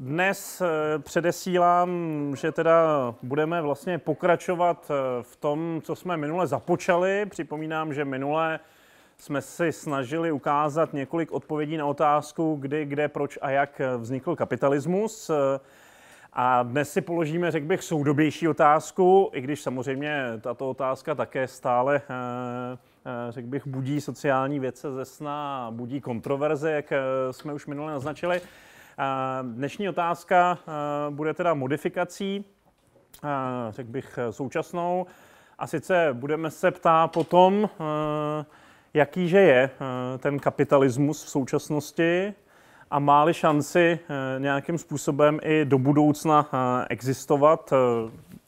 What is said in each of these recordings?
Dnes eh, předesílám, že teda budeme vlastně pokračovat eh, v tom, co jsme minule započali. Připomínám, že minule jsme si snažili ukázat několik odpovědí na otázku, kdy, kde, proč a jak vznikl kapitalismus. Eh, a dnes si položíme, řekl bych, soudobější otázku, i když samozřejmě tato otázka také stále, řekl bych, budí sociální věce ze sna, budí kontroverze, jak jsme už minule naznačili. Dnešní otázka eh, bude teda modifikací, eh, řekl bych současnou, a sice budeme se ptát potom, eh, jaký že je ten kapitalismus v současnosti a má šanci nějakým způsobem i do budoucna existovat,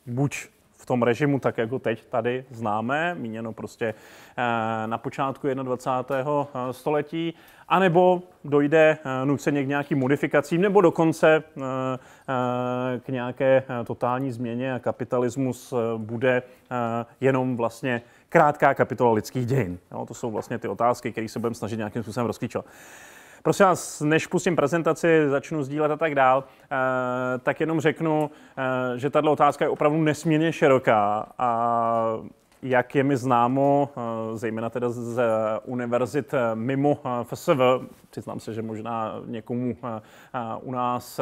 buď tom režimu, tak jako teď tady známe, míněno prostě eh, na počátku 21. Eh, století, anebo dojde eh, nuceně k nějakým modifikacím, nebo dokonce k nějaké totální změně a kapitalismus bude jenom vlastně krátká kapitola lidských dějin. Jo, to jsou vlastně ty otázky, které se budeme snažit nějakým způsobem rozklíčovat. Prosím vás, než pustím prezentaci, začnu sdílet a tak dál, eh, tak jenom řeknu, eh, že tato otázka je opravdu nesmírně široká a jak je mi známo, eh, zejména teda z univerzit mimo FSV, přiznám se, že možná někomu u nás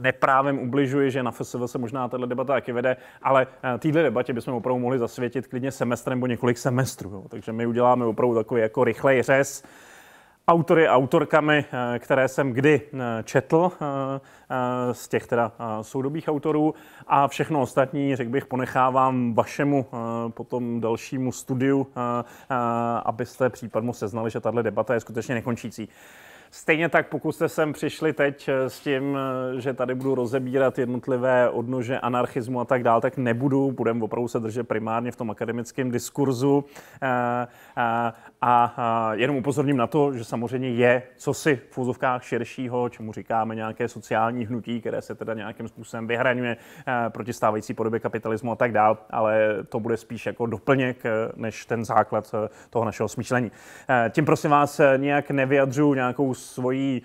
neprávem ubližuji, že na FSV se možná tato debata taky vede, ale téhle debatě bychom opravdu mohli zasvětit klidně semestrem nebo několik semestrů. Takže my uděláme opravdu takový jako rychlej řez, autory a autorkami, eh, které jsem kdy eh, četl eh, z těch teda soudobých autorů a všechno ostatní, řekl bych, ponechávám vašemu potom dalšímu studiu, abyste případně seznali, že tahle debata je skutečně nekončící. Stejně tak, pokud jste sem přišli teď eh, s tím, eh, že tady budu rozebírat jednotlivé odnože anarchismu a tak dále, tak nebudu, budeme opravdu se držet primárně v tom akademickém diskurzu a, eh, a, a jenom upozorním na to, že samozřejmě je co si v úzovkách širšího, čemu říkáme nějaké sociální hnutí, které se teda nějakým způsobem vyhraňuje proti stávající podobě kapitalismu a tak dále, ale to bude spíš jako doplněk než ten základ toho našeho smýšlení. Tím prosím vás nějak nevyjadřuju nějakou svoji,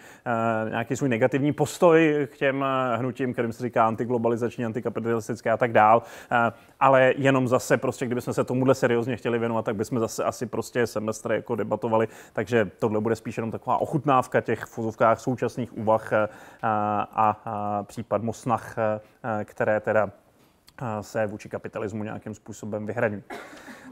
eh, nějaký svůj negativní postoj k těm eh, hnutím, kterým se říká antiglobalizační, antikapitalistické a tak dál. Eh, ale jenom zase prostě, kdybychom se tomuhle seriózně chtěli věnovat, tak bychom zase asi prostě semestr jako debatovali. Takže tohle bude spíš jenom taková ochutnávka těch fuzovkách současných úvah a, a, a případ snah, které teda se vůči kapitalismu nějakým způsobem vyhraňují.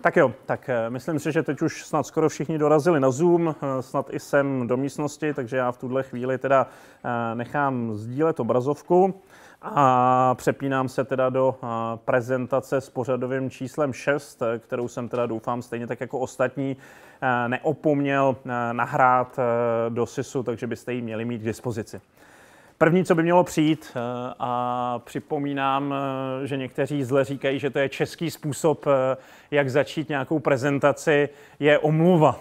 Tak jo, tak eh, myslím si, že teď už snad skoro všichni dorazili na Zoom, eh, snad i sem do místnosti, takže já v tuhle chvíli teda eh, nechám sdílet obrazovku a přepínám se teda do prezentace s pořadovým číslem 6, kterou jsem teda doufám stejně tak jako ostatní neopomněl nahrát do SISu, takže byste ji měli mít k dispozici. První, co by mělo přijít, eh, a připomínám, eh, že někteří zle říkají, že to je český způsob, eh, jak začít nějakou prezentaci, je omluva.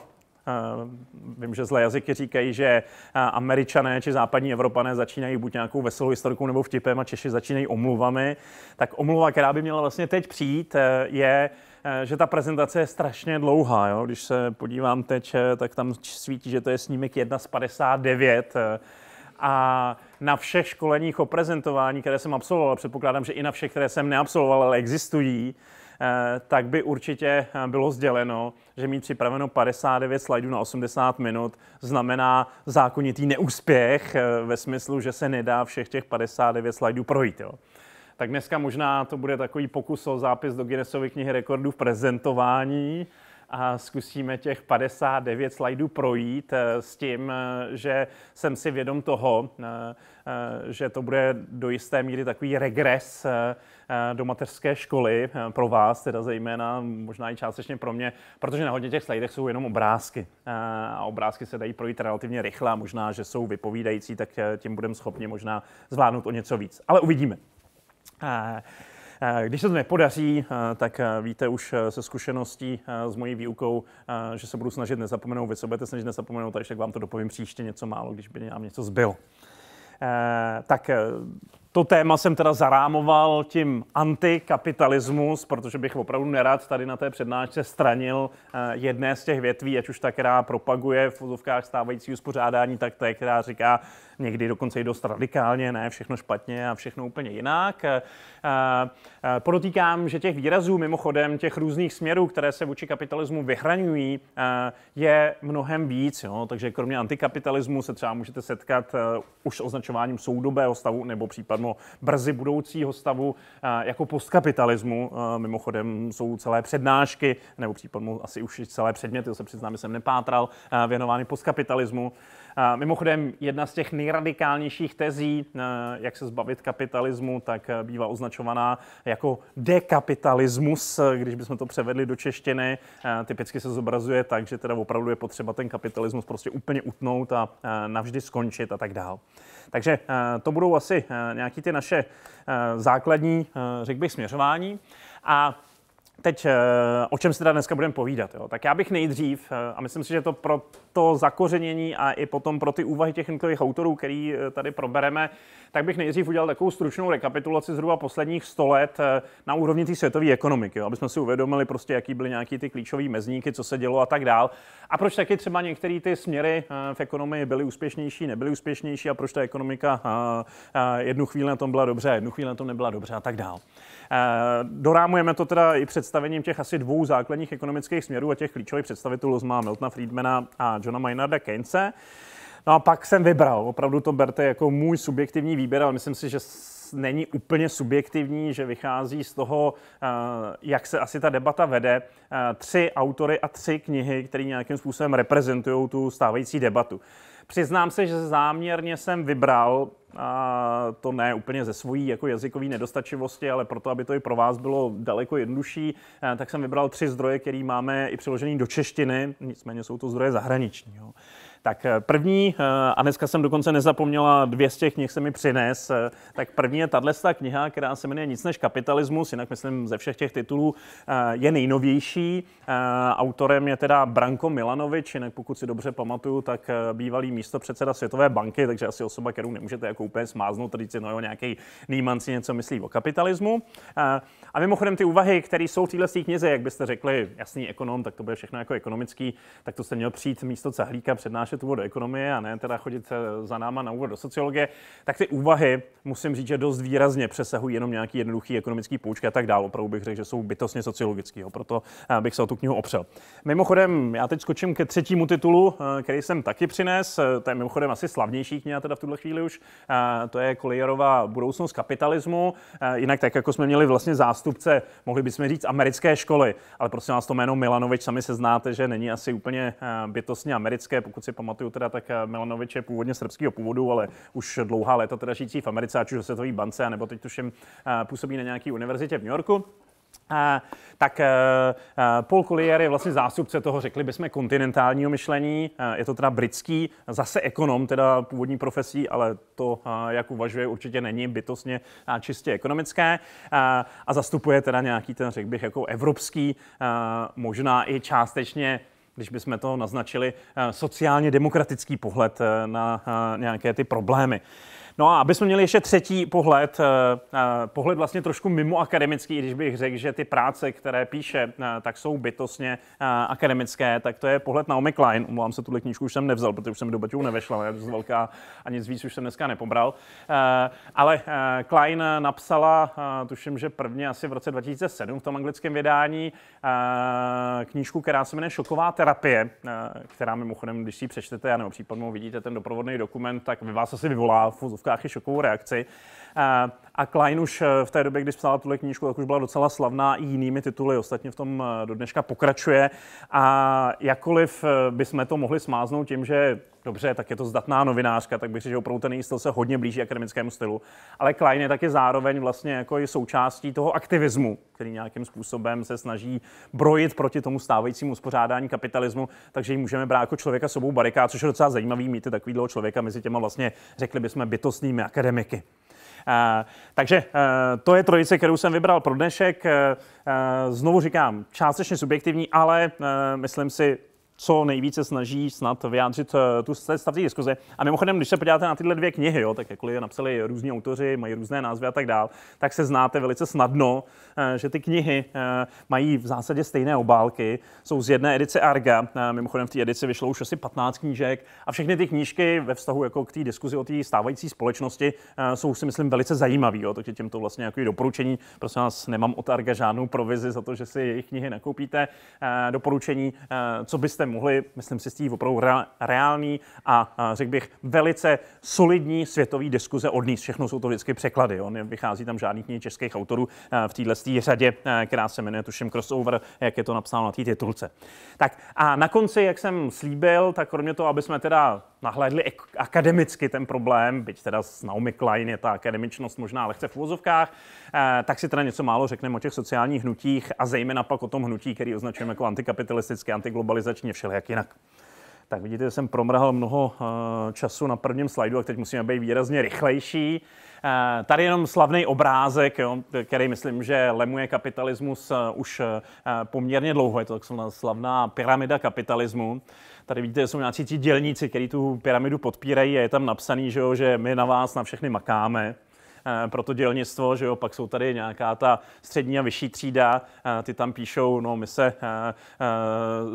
Vím, že zlé jazyky říkají, že američané či západní Evropané začínají buď nějakou veselou historikou nebo vtipem a Češi začínají omluvami. Tak omluva, která by měla vlastně teď přijít, je, že ta prezentace je strašně dlouhá. Jo? Když se podívám teď, tak tam svítí, že to je snímek 1 z 59 a na všech školeních o prezentování, které jsem absolvoval, předpokládám, že i na všech, které jsem neabsolvoval, ale existují, eh, tak by určitě eh, bylo sděleno, že mít připraveno 59 slajdů na 80 minut znamená zákonitý neúspěch eh, ve smyslu, že se nedá všech těch 59 slajdů projít. Jo. Tak dneska možná to bude takový pokus o zápis do Guinnessovy knihy rekordů v prezentování a zkusíme těch 59 slajdů projít eh, s tím, eh, že jsem si vědom toho, eh, že to bude do jisté míry takový regres do mateřské školy pro vás, teda zejména možná i částečně pro mě, protože na hodně těch slajdech jsou jenom obrázky. A obrázky se dají projít relativně rychle a možná, že jsou vypovídající, tak tím budeme schopni možná zvládnout o něco víc. Ale uvidíme. Eh, když se to nepodaří, eh, tak eh, víte už se zkušeností s mojí výukou, že se budu snažit nezapomenout, vy se budete snažit nezapomenout, takže vám to dopovím příště něco málo, když by nám něco zbylo. Tak to téma jsem teda zarámoval tím antikapitalismus, protože bych opravdu nerad tady na té přednášce stranil eh, jedné z těch větví, ať už ta, která propaguje v vozovkách stávající uspořádání, tak ta, která říká někdy dokonce i dost radikálně, ne, všechno špatně a všechno úplně jinak. Eh, eh, podotýkám, že těch výrazů, mimochodem těch různých směrů, které se vůči kapitalismu vyhraňují, je mnohem víc. Jo? Takže kromě antikapitalismu se třeba můžete setkat už s označováním soudobého stavu nebo případ zadarmo brzy budoucího stavu eh, jako postkapitalismu. Eh, mimochodem jsou celé přednášky, nebo případně asi už celé předměty, to se přiznám, že jsem nepátral, eh, věnovány postkapitalismu. Mimochodem, jedna z těch nejradikálnějších tezí, eh, jak se zbavit kapitalismu, tak eh, bývá označovaná jako dekapitalismus, eh, když bychom to převedli do češtiny. Typicky se zobrazuje tak, že teda opravdu je potřeba ten kapitalismus prostě úplně utnout a navždy skončit a tak dál. Takže to budou asi nějaké ty naše základní, řekl bych, směřování. A Teď, eh, o čem se teda dneska budeme povídat? Jo? Tak já bych nejdřív, eh, a myslím si, že to pro to zakořenění a i potom pro ty úvahy těch jednotlivých autorů, který eh, tady probereme, tak bych nejdřív udělal takovou stručnou rekapitulaci zhruba posledních 100 let na úrovni té světové ekonomiky, jo? aby jsme si uvědomili prostě, jaký byly nějaký ty klíčové mezníky, co se dělo a tak dál. A proč taky třeba některé ty směry v ekonomii byly úspěšnější, nebyly úspěšnější a proč ta ekonomika jednu chvíli na tom byla dobře, jednu chvíli na tom nebyla dobře a tak dál. Eh, dorámujeme to teda i představením těch asi dvou základních ekonomických směrů a těch klíčových představitelů z Miltona Friedmana a Johna Maynarda Keynese. No a pak jsem vybral, opravdu to berte jako můj subjektivní výběr, ale myslím si, že není úplně subjektivní, že vychází z toho, eh, jak se asi ta debata vede, eh, tři autory a tři knihy, které nějakým způsobem reprezentují tu stávající debatu. Přiznám se, že záměrně jsem vybral a to ne úplně ze svojí jako jazykové nedostačivosti, ale proto, aby to i pro vás bylo daleko jednodušší, eh, tak jsem vybral tři zdroje, které máme i přeložené do češtiny, nicméně jsou to zdroje zahraniční. Jo. Tak eh, první, eh, a dneska jsem dokonce nezapomněla dvě z těch knih se mi přines, eh, tak první je tahle kniha, která se jmenuje Nic než kapitalismus, jinak myslím ze všech těch titulů je nejnovější. Autorem je teda Branko Milanovič, jinak pokud si dobře pamatuju, tak bývalý předseda Světové banky, takže asi osoba, kterou nemůžete jako úplně smáznout, říct si, no jo, nějaký Nýman si něco myslí o kapitalismu. A mimochodem ty úvahy, které jsou v této knize, jak byste řekli, jasný ekonom, tak to bude všechno jako ekonomický, tak to jste měl přijít místo Cahlíka přednášet úvod do ekonomie a ne teda chodit eh, za náma na úvod do sociologie, tak ty úvahy, musím říct, že dost výrazně přesahují jenom nějaký jednoduchý ekonomický poučky a tak dále. Opravdu bych řekl, že jsou bytostně sociologický, jo, proto eh, bych se o tu knihu opřel. Mimochodem, já teď skočím ke třetímu titulu, eh, který jsem taky přines. To je mimochodem asi slavnější kniha teda v tuhle chvíli už. To je Kolejerová Budoucnost kapitalismu. Jinak tak, jako jsme měli vlastně zás zástupce, mohli bychom říct, americké školy. Ale prosím vás, to jméno Milanovič sami se znáte, že není asi úplně eh, bytostně americké. Pokud si pamatuju, teda, tak eh, Milanovič je původně srbského původu, ale už dlouhá léta teda žijící v Americe, ať už se to bance, nebo teď tuším eh, působí na nějaké univerzitě v New Yorku tak eh, eh, Paul Collier je vlastně zástupce toho, řekli bychom, kontinentálního myšlení. Eh, je to teda britský, zase ekonom, teda původní profesí, ale to, jak uvažuje, určitě není bytostně čistě ekonomické. A zastupuje teda nějaký ten, řekl bych, jako evropský, možná i částečně když bychom to naznačili, sociálně demokratický pohled na nějaké ty problémy. No a aby jsme měli ještě třetí pohled, eh, eh, pohled vlastně trošku mimo akademický, když bych řekl, že ty práce, které píše, eh, tak jsou bytostně akademické, tak to je pohled na Klein. Umlám se, tuhle knížku už jsem nevzal, protože už jsem do Baťů nevešla, je dost velká a nic víc už jsem dneska nepobral. Ale Klein napsala, tuším, že prvně asi v roce 2007 v tom anglickém vydání, knížku, která se jmenuje Šoková terapie, která mimochodem, když si ji přečtete, nebo případně vidíte ten doprovodný dokument, tak vy vás asi vyvolá v Aussprache ist ja Eh, a Klein už eh, v té době, když psala tuhle knížku, tak už byla docela slavná i jinými tituly, ostatně v tom eh, do dneška pokračuje. A jakkoliv bychom to mohli smáznout tím, že dobře, tak je to zdatná novinářka, tak bych řekl, že opravdu ten její styl se hodně blíží akademickému stylu. Ale Klein je taky zároveň vlastně jako i součástí toho aktivismu, který nějakým způsobem se snaží brojit proti tomu stávajícímu uspořádání kapitalismu, takže ji můžeme brát jako člověka sobou barikát, což je docela zajímavý mít takového člověka mezi těma vlastně, řekli bychom, bytostnými akademiky. Takže e, to je trojice, kterou jsem vybral pro dnešek. E, e, znovu říkám, částečně subjektivní, ale myslím si co nejvíce snaží snad vyjádřit eh, tu stav té diskuze. A mimochodem, když se podíváte na tyhle dvě knihy, jo, tak jakkoliv je napsali různí autoři, mají různé názvy a tak dál, tak se znáte velice snadno, eh, že ty knihy eh, mají v zásadě stejné obálky, jsou z jedné edice Arga, mimochodem v té edici vyšlo už asi 15 knížek a všechny ty knížky ve vztahu jako k té diskuzi o té stávající společnosti jsou si myslím velice zajímavé, jo, takže těmto vlastně jako doporučení, prosím vás, nemám od Arga žádnou provizi za to, že si jejich knihy nakoupíte, doporučení, co byste mohli, myslím si, z té opravdu reální a, řekl bych velice solidní světový diskuze odníst. Všechno jsou to vždycky překlady. On vychází tam žádný knihy českých autorů e, v téhle řadě, e, která se jmenuje tuším crossover, jak je to napsáno na té titulce. Tak a na konci, jak jsem slíbil, tak kromě toho, aby jsme teda nahlédli akademicky ten problém, byť teda s Naomi Klein je ta akademičnost možná lehce v úvozovkách, eh, tak si teda něco málo řekneme o těch sociálních hnutích a zejména pak o tom hnutí, který označujeme jako antikapitalistické, antiglobalizační, všelijak jinak. Tak vidíte, že jsem promrhal mnoho eh, času na prvním slajdu a teď musíme být výrazně rychlejší. Eh, tady jenom slavný obrázek, jo, který myslím, že lemuje kapitalismus už poměrně dlouho. Je to tak slavná pyramida kapitalismu. Tady vidíte, jsou nějací ti dělníci, kteří tu pyramidu podpírají a je tam napsaný, že, jo, že my na vás na všechny makáme eh, pro to dělnictvo, že jo, pak jsou tady nějaká ta střední a vyšší třída, eh, ty tam píšou, no my se eh,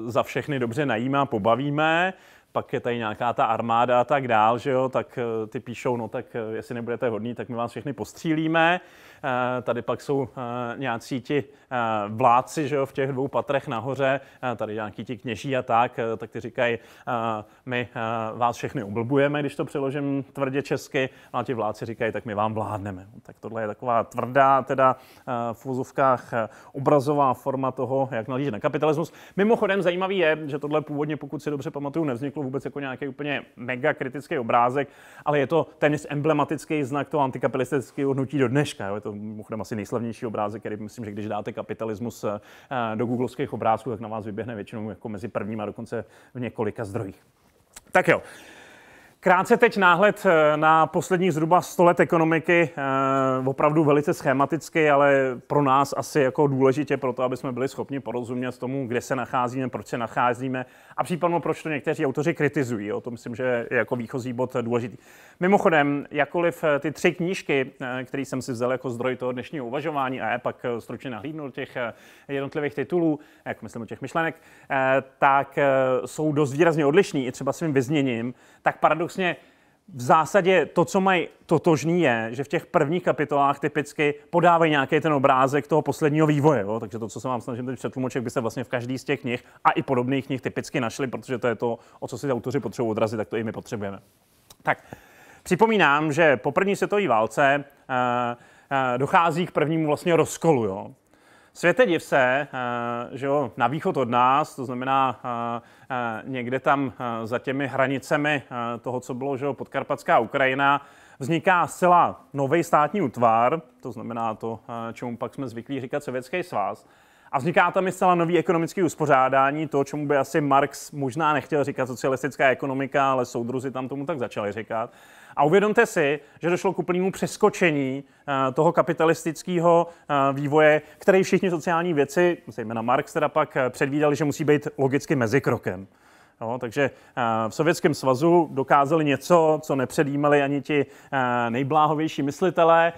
za všechny dobře najíme a pobavíme, pak je tady nějaká ta armáda a tak dál, že jo, tak ty píšou, no tak jestli nebudete hodní, tak my vás všechny postřílíme. Eh, tady pak jsou eh, nějací ti eh, vládci, že jo, v těch dvou patrech nahoře, tady nějaký ti kněží a tak, tak ty říkají, my vás všechny oblbujeme, když to přeložím tvrdě česky, no a ti vládci říkají, tak my vám vládneme. No, tak tohle je taková tvrdá, teda v úzovkách obrazová forma toho, jak nalížet na kapitalismus. Mimochodem zajímavý je, že tohle původně, pokud si dobře pamatuju, nevzniklo vůbec jako nějaký úplně mega kritický obrázek, ale je to téměř emblematický znak toho antikapitalistického hnutí do dneška. Jo. Je to mimochodem asi nejslavnější obrázek, který myslím, že když dáte kapitalismus eh, do googlovských obrázků, tak na vás vyběhne většinou jako mezi prvníma, dokonce v několika zdrojích. Tak jo, Krátce teď náhled eh, na poslední zhruba 100 let ekonomiky, eh, opravdu velice schematicky, ale pro nás asi jako důležitě pro to, aby jsme byli schopni porozumět tomu, kde se nacházíme, proč se nacházíme a případně proč to někteří autoři kritizují. O to myslím, že je jako výchozí bod důležitý. Mimochodem, jakoliv eh, ty tři knížky, které jsem si vzal jako zdroj toho dnešního uvažování a je pak stručně nahlídnul těch jednotlivých titulů, jak myslím o těch myšlenek, tak jsou dost výrazně odlišní i třeba svým vyzněním, tak paradox paradoxně vlastně v zásadě to, co mají totožný, je, že v těch prvních kapitolách typicky podávají nějaký ten obrázek toho posledního vývoje. Jo? Takže to, co se vám snažím teď přetlumočit, by se vlastně v každý z těch knih a i podobných knih typicky našli, protože to je to, o co si autoři potřebují odrazit, tak to i my potřebujeme. Tak, připomínám, že po první světové válce uh, dochází k prvnímu vlastně rozkolu. Jo? Světe div se, eh, že jo, na východ od nás, to znamená eh, eh, někde tam za těmi hranicemi toho, co bylo že jo, podkarpatská Ukrajina, vzniká zcela nový státní útvar, to znamená to, čemu pak jsme zvyklí říkat Sovětský svaz. A vzniká tam i zcela nový ekonomický uspořádání, to, čemu by asi Marx možná nechtěl říkat socialistická ekonomika, ale soudruzi tam tomu tak začali říkat. A uvědomte si, že došlo k úplnému přeskočení eh, toho kapitalistického eh, vývoje, který všichni sociální věci, zejména Marx teda pak eh, předvídali, že musí být logicky mezikrokem. Jo, takže v Sovětském svazu dokázali něco, co nepředjímali ani ti nejbláhovější myslitelé,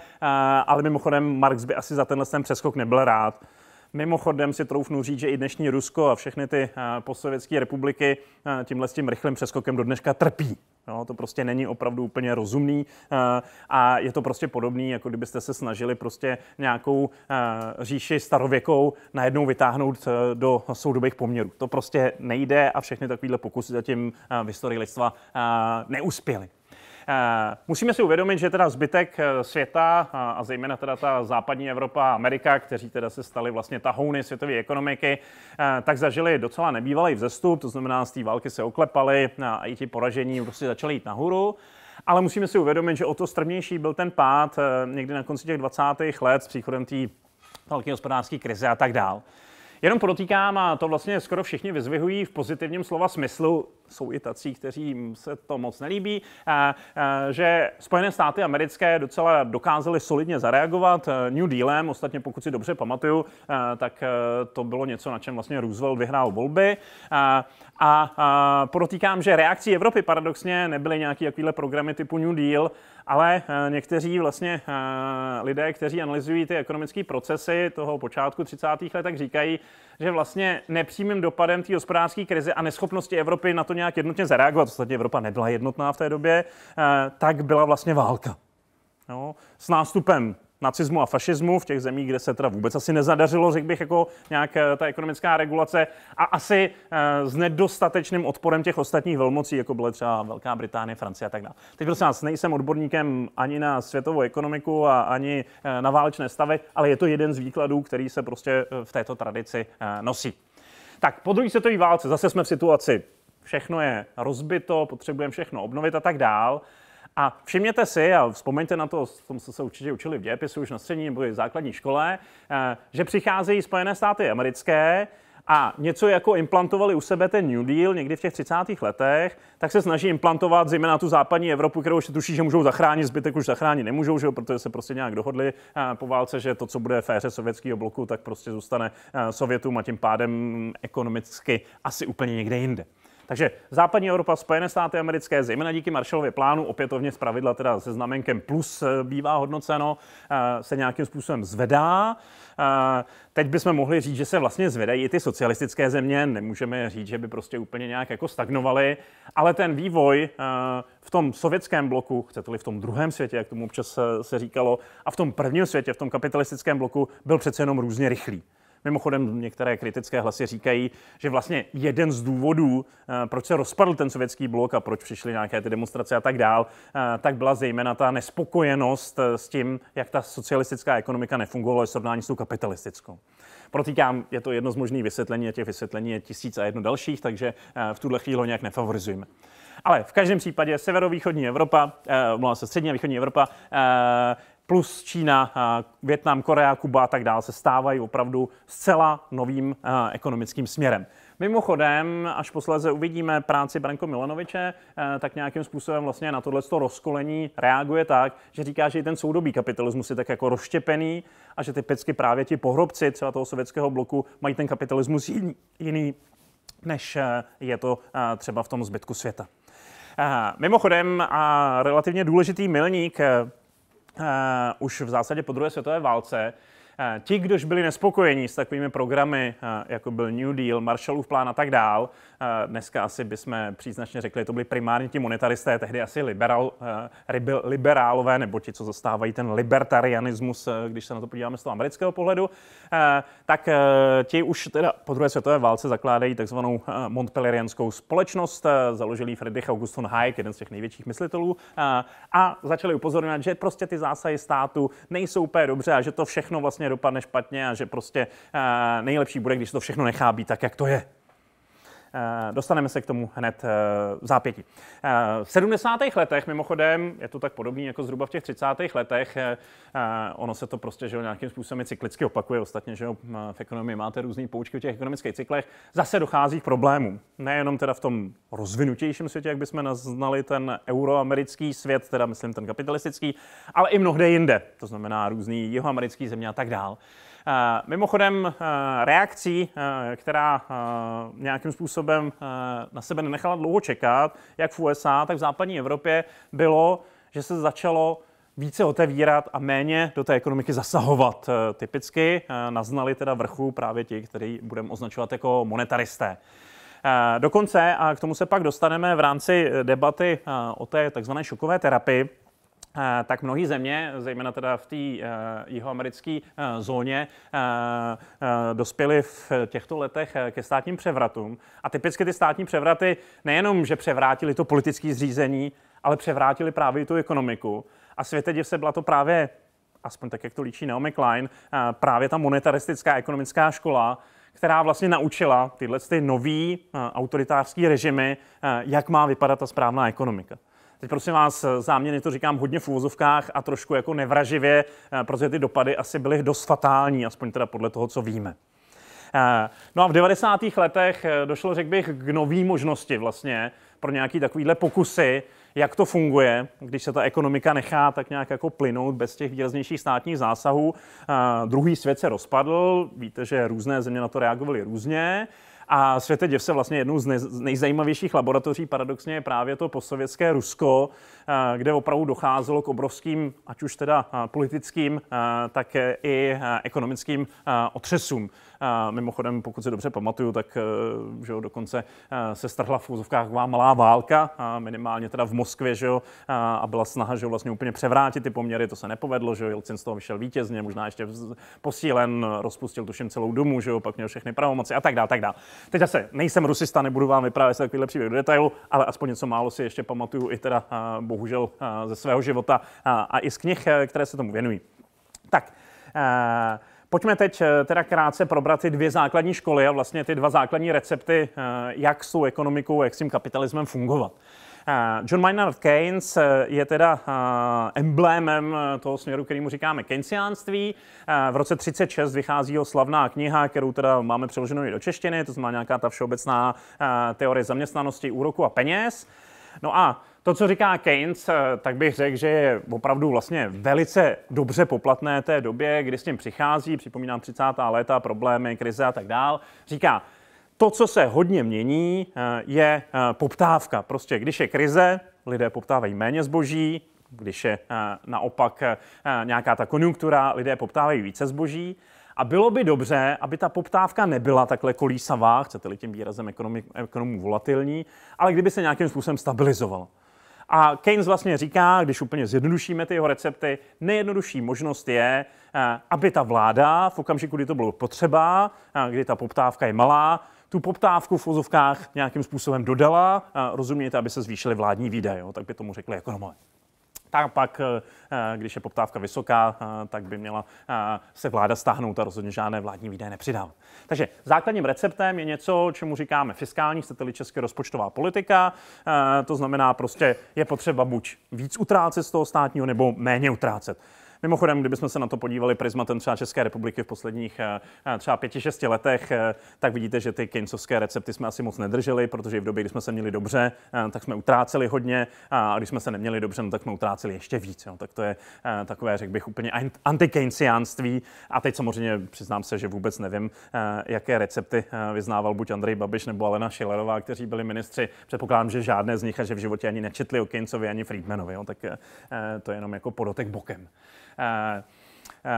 ale mimochodem Marx by asi za tenhle ten přeskok nebyl rád. Mimochodem si troufnu říct, že i dnešní Rusko a všechny ty eh, postsovětské republiky eh, tímhle s tím rychlým přeskokem do dneška trpí. No, to prostě není opravdu úplně rozumný eh, a je to prostě podobný, jako kdybyste se snažili prostě nějakou říši starověkou najednou vytáhnout do soudobých poměrů. To prostě nejde a všechny takovéhle pokusy zatím v historii lidstva neuspěly. Eh, musíme si uvědomit, že teda zbytek eh, světa eh, a zejména teda ta západní Evropa a Amerika, kteří teda se stali vlastně tahouny světové ekonomiky, tak zažili docela nebývalý vzestup, to znamená z té války se oklepali a i ti poražení prostě začali jít nahoru. Ale musíme si uvědomit, že o to strmější byl ten pád někdy na konci těch 20. let s příchodem té velké hospodářské krize a tak dále. Jenom podotýkám, a to vlastně skoro všichni vyzvihují v pozitivním slova smyslu, jsou i tací, kteří se to moc nelíbí, že Spojené státy americké docela dokázaly solidně zareagovat e, New Dealem, ostatně pokud si dobře pamatuju, e, tak e, to bylo něco, na čem vlastně Roosevelt vyhrál volby. A podotýkám, že reakcí Evropy paradoxně nebyly nějaké takovéhle programy typu New Deal, ale eh, někteří vlastně eh, lidé, kteří analyzují ty ekonomické procesy toho počátku 30. let, tak říkají, že vlastně nepřímým dopadem té hospodářské krize a neschopnosti Evropy na to nějak jednotně zareagovat, ostatně Evropa nebyla jednotná v té době, eh, tak byla vlastně válka. no, s nástupem nacismu a fašismu v těch zemích, kde se teda vůbec asi nezadařilo, řekl bych, jako nějak eh, ta ekonomická regulace a asi eh, s nedostatečným odporem těch ostatních velmocí, jako byly třeba Velká Británie, Francie a tak dále. Teď prosím vás, nejsem odborníkem ani na světovou ekonomiku a ani eh, na válečné stavy, ale je to jeden z výkladů, který se prostě v této tradici nosí. Tak po druhé světové válce zase jsme v situaci, všechno je rozbito, potřebujeme všechno obnovit a tak dál. A všimněte si, a vzpomeňte na to, co jste se určitě učili v dějepisu už na střední nebo i základní škole, eh, že přicházejí Spojené státy americké a něco jako implantovali u sebe ten New Deal někdy v těch 30. letech, tak se snaží implantovat zejména tu západní Evropu, kterou už tuší, že můžou zachránit, zbytek už zachránit nemůžou, že jo, protože se prostě nějak dohodli eh, po válce, že to, co bude féře sovětského bloku, tak prostě zůstane eh, Sovětům a tím pádem ekonomicky asi úplně někde jinde. Takže západní Evropa, Spojené státy americké, zejména díky Marshallově plánu, opětovně z pravidla teda se znamenkem plus eh, bývá hodnoceno, eh, se nějakým způsobem zvedá. Eh, teď bychom mohli říct, že se vlastně zvedají i ty socialistické země, nemůžeme říct, že by prostě úplně nějak jako stagnovaly, ale ten vývoj v tom sovětském bloku, chcete-li v tom druhém světě, jak tomu občas se říkalo, a v tom prvním světě, v tom kapitalistickém bloku, byl přece jenom různě rychlý. Mimochodem některé kritické hlasy říkají, že vlastně jeden z důvodů, eh, proč se rozpadl ten sovětský blok a proč přišly nějaké ty demonstrace a tak dál, eh, tak byla zejména ta nespokojenost eh, s tím, jak ta socialistická ekonomika nefungovala v srovnání s tou kapitalistickou. Protýkám, je to jedno z možných vysvětlení a těch vysvětlení je tisíc a jedno dalších, takže v tuhle chvíli ho nějak nefavorizujeme. Ale v každém případě severovýchodní Evropa, eh, mluvila se střední a východní Evropa, eh, plus Čína, Větnam, Korea, Kuba a tak dále se stávají opravdu zcela novým ekonomickým směrem. Mimochodem, až posléze uvidíme práci Branko Milanoviče, e, tak nějakým způsobem vlastně na tohle rozkolení reaguje tak, že říká, že i ten soudobý kapitalismus je tak jako rozštěpený a že typicky právě ti pohrobci třeba toho sovětského bloku mají ten kapitalismus jiný, než e, je to e, třeba v tom zbytku světa. Mimochodem, a relativně důležitý milník Eh, už v zásadě po druhé světové válce Eh, ti, kdož byli nespokojení s takovými programy, eh, jako byl New Deal, Marshallův plán a tak dál, eh, dneska asi bychom příznačně řekli, to byli primárně ti monetaristé, tehdy asi liberál, liberálové, nebo ti, co zastávají ten libertarianismus, když se na to podíváme z toho amerického pohledu, tak ti už teda po druhé světové válce zakládají takzvanou montpelerianskou společnost, založili Friedrich August von Hayek, jeden z těch největších myslitelů, a začali upozorňovat, že prostě ty zásahy státu nejsou úplně dobře a že to všechno vlastně dopadne špatně a že prostě eh, nejlepší bude, když to všechno nechá být tak, jak to je. Eh, dostaneme se k tomu hned eh, v zápěti. Eh, v 70. letech, mimochodem, je to tak podobný jako zhruba v těch 30. letech, ono se to prostě že jo, nějakým způsobem cyklicky opakuje, ostatně, že jo, v ekonomii máte různé poučky v těch ekonomických cyklech, zase dochází k problémům. Nejenom teda v tom rozvinutějším světě, jak bychom naznali ten euroamerický svět, teda myslím ten kapitalistický, ale i mnohde jinde, to znamená různý jihoamerický země a tak dále. Eh, mimochodem eh, reakcí, eh, která nějakým způsobem na sebe nenechala dlouho čekat, jak v USA, tak v západní Evropě, bylo, že se začalo více otevírat a méně do té ekonomiky zasahovat. Typicky naznali teda vrchu právě ti, který budeme označovat jako monetaristé. Dokonce, a k tomu se pak dostaneme v rámci debaty o té takzvané šokové terapii, Eh, tak mnohé země, zejména teda v té eh, jihoamerické eh, zóně, dospěly v těchto letech ke státním převratům. A typicky ty státní převraty nejenom, že převrátili to politické zřízení, ale převrátili právě tu ekonomiku. A světe div se byla to právě, aspoň tak, jak to líčí Naomi Klein, právě ta monetaristická ekonomická škola, která vlastně naučila tyhle ty nový autoritářský režimy, jak má vypadat ta správná ekonomika. Teď prosím vás, záměrně to říkám hodně v úvozovkách a trošku jako nevraživě, eh, protože ty dopady asi byly dost fatální, aspoň teda podle toho, co víme. Eh, no a v 90. letech eh, došlo, řekl bych, k nové možnosti vlastně pro nějaký takovýhle pokusy, jak to funguje, když se ta ekonomika nechá tak nějak jako plynout bez těch výraznějších státních zásahů. Druhý svět se rozpadl, víte, že různé země na to reagovaly různě. A světe děv se vlastně jednou z, ne, z nejzajímavějších laboratoří paradoxně je právě to posovětské Rusko, eh, kde opravdu docházelo k obrovským, ať už teda eh, politickým, eh, tak i ekonomickým otřesům. Mimochodem, pokud si dobře pamatuju, tak eh, že jo, dokonce eh, se strhla v úzovkách taková malá válka, minimálně teda v Moskvě, že jo, a byla snaha, že jo, vlastně úplně převrátit ty poměry, to se nepovedlo, že jo, Jelcin z toho vyšel vítězně, možná ještě posílen, rozpustil tuším celou domu, že jo, pak měl všechny pravomoci a tak dále, tak dále. Teď zase nejsem rusista, nebudu vám vyprávět takovýhle příběh do detailu, ale aspoň něco málo si ještě pamatuju i teda bohužel ze svého života a i z knih, eh, které se tomu věnují. Tak, uh, Pojďme teď eh, teda krátce probrat ty dvě základní školy a vlastně ty dva základní recepty, eh, jak s tou ekonomikou, jak s tím kapitalismem fungovat. Eh, John Maynard Keynes je teda emblémem toho směru, kterýmu říkáme Keynesianství. V roce 36 vychází jeho slavná kniha, kterou teda máme přeloženou i do češtiny, to znamená nějaká ta všeobecná teorie zaměstnanosti, úroku a peněz. No a to, co říká Keynes, eh, tak bych řekl, že je opravdu vlastně velice dobře poplatné té době, kdy s tím přichází, připomínám 30. léta, problémy, krize a tak dál. Říká, to, co se hodně mění, eh, je eh, poptávka. Prostě když je krize, lidé poptávají méně zboží, když je naopak nějaká ta konjunktura, lidé poptávají více zboží. A bylo by dobře, aby ta poptávka nebyla takhle kolísavá, chcete-li tím výrazem ekonomů volatilní, ale kdyby se nějakým způsobem stabilizovala. A Keynes vlastně říká, když úplně zjednodušíme ty jeho recepty, nejjednodušší možnost je, eh, aby ta vláda v okamžiku, kdy to bylo potřeba, eh, kdy ta poptávka je malá, tu poptávku v vozovkách nějakým způsobem dodala, eh, rozumějte, aby se zvýšily vládní výdaje, tak by tomu řekli ekonomové. A pak, eh, eh, když je poptávka vysoká, eh, tak by měla se vláda stáhnout a rozhodně žádné vládní výdaje nepřidal. Takže základním receptem je něco, čemu říkáme fiskální, chcete-li české rozpočtová politika. To znamená prostě je potřeba buď víc utrácet z toho státního nebo méně utrácet. Mimochodem, kdybychom se na to podívali prismatem třeba České republiky v posledních eh, eh, třeba pěti, šesti letech, eh, tak vidíte, že ty Keynesovské recepty jsme asi moc nedrželi, protože v době, kdy jsme se měli dobře, tak jsme utráceli hodně a když jsme se neměli dobře, no, tak jsme utráceli ještě víc. Jo. Tak to je takové, řekl bych, úplně anti A teď samozřejmě přiznám se, že vůbec nevím, jaké recepty vyznával buď Andrej Babiš nebo Alena Šilerová, kteří byli ministři. Předpokládám, že žádné z nich a že v životě ani nečetli o Keynesovi ani Friedmanovi. Jo. Tak to je jenom jako podotek bokem. Eh, eh,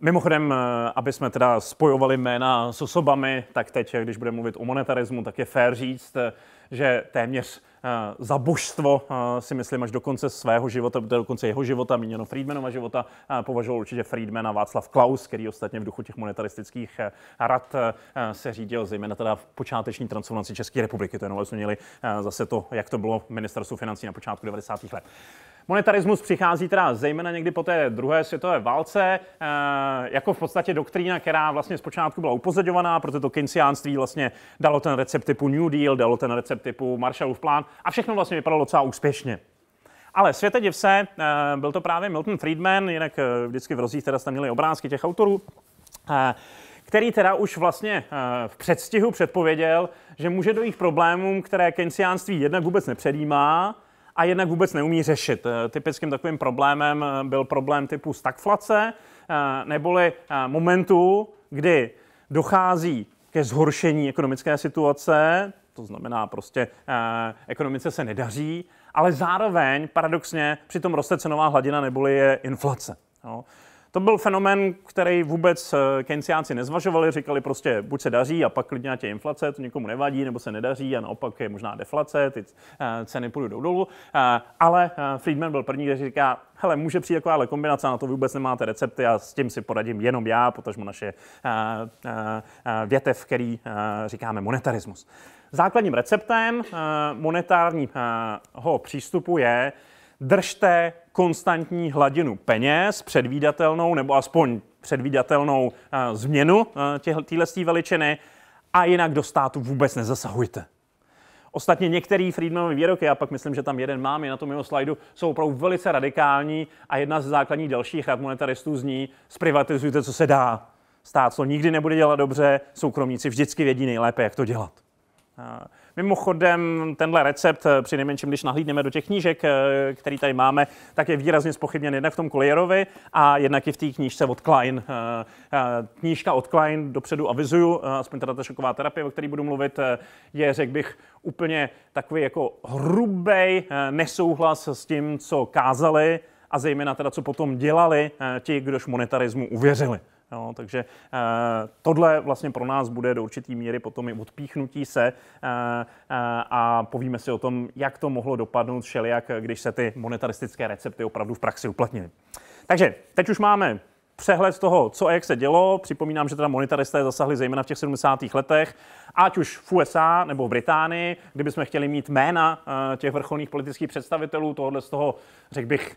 mimochodem, eh, aby jsme teda spojovali jména s osobami, tak teď, když budeme mluvit o monetarismu, tak je fér říct, že téměř za božstvo si myslím až do konce svého života, do konce jeho života, míněno Friedmanova života, považoval určitě Friedman a Václav Klaus, který ostatně v duchu těch monetaristických rad se řídil, zejména teda v počáteční transformaci České republiky. To jenom jsme měli zase to, jak to bylo ministerstvu financí na počátku 90. let. Monetarismus přichází teda zejména někdy po té druhé světové válce, eh, jako v podstatě doktrína, která vlastně zpočátku byla upozorňovaná, protože to kinciánství vlastně dalo ten recept typu New Deal, dalo ten recept typu Marshallův plán a všechno vlastně vypadalo docela úspěšně. Ale světe div se, eh, byl to právě Milton Friedman, jinak eh, vždycky v rozích teda tam měli obrázky těch autorů, který teda už vlastně v předstihu předpověděl, že může dojít k problémům, které kenciánství jednak vůbec nepředjímá, a jednak vůbec neumí řešit. Eh, typickým takovým problémem eh, byl problém typu stagflace, eh, neboli momentu, kdy dochází ke zhoršení ekonomické situace, to znamená prostě ekonomice se nedaří, ale zároveň paradoxně přitom roste cenová hladina neboli je inflace. To byl fenomén, který vůbec eh, Keynesiánci nezvažovali, říkali prostě, buď se daří a pak klidně na tě inflace, to někomu nevadí, nebo se nedaří a naopak je možná deflace, ty eh, ceny půjdou dolů. Eh, ale Friedman byl první, který říká, hele, může přijít takováhle kombinace, na to vůbec nemáte recepty a s tím si poradím jenom já, mu naše větev, který říkáme monetarismus. Základním receptem monetárního přístupu je držte konstantní hladinu peněz, předvídatelnou nebo aspoň předvídatelnou eh, změnu eh, téhle veličiny a jinak do státu vůbec nezasahujte. Ostatně některé Friedmanovy výroky, a pak myslím, že tam jeden mám, je na tom jeho slajdu, jsou opravdu velice radikální a jedna z základních dalších rad monetaristů zní zprivatizujte, co se dá. Stát to nikdy nebude dělat dobře, soukromníci vždycky vědí nejlépe, jak to dělat. Eh, mimochodem, tenhle recept, eh, při nejmenším, když nahlídneme do těch knížek, eh, který tady máme, tak je výrazně spochybněn jednak v tom Collierovi a jednak i v té knížce od Klein. Knížka od Klein, dopředu avizuju, aspoň teda ta šoková terapie, o které budu mluvit, je, řekl bych, úplně takový jako hrubý nesouhlas s tím, co kázali a zejména teda, co potom dělali ti, kdož monetarismu uvěřili. Jo, no, takže e, tohle vlastně pro nás bude do určitý míry potom i odpíchnutí se e, e, a povíme si o tom, jak to mohlo dopadnout všelijak, když se ty monetaristické recepty opravdu v praxi uplatnily. Takže teď už máme přehled z toho, co a jak se dělo. Připomínám, že teda monetaristé zasahli zejména v těch 70. letech, ať už v USA nebo v Británii, kdybychom chtěli mít jména těch vrcholných politických představitelů tohle z toho, řekl bych,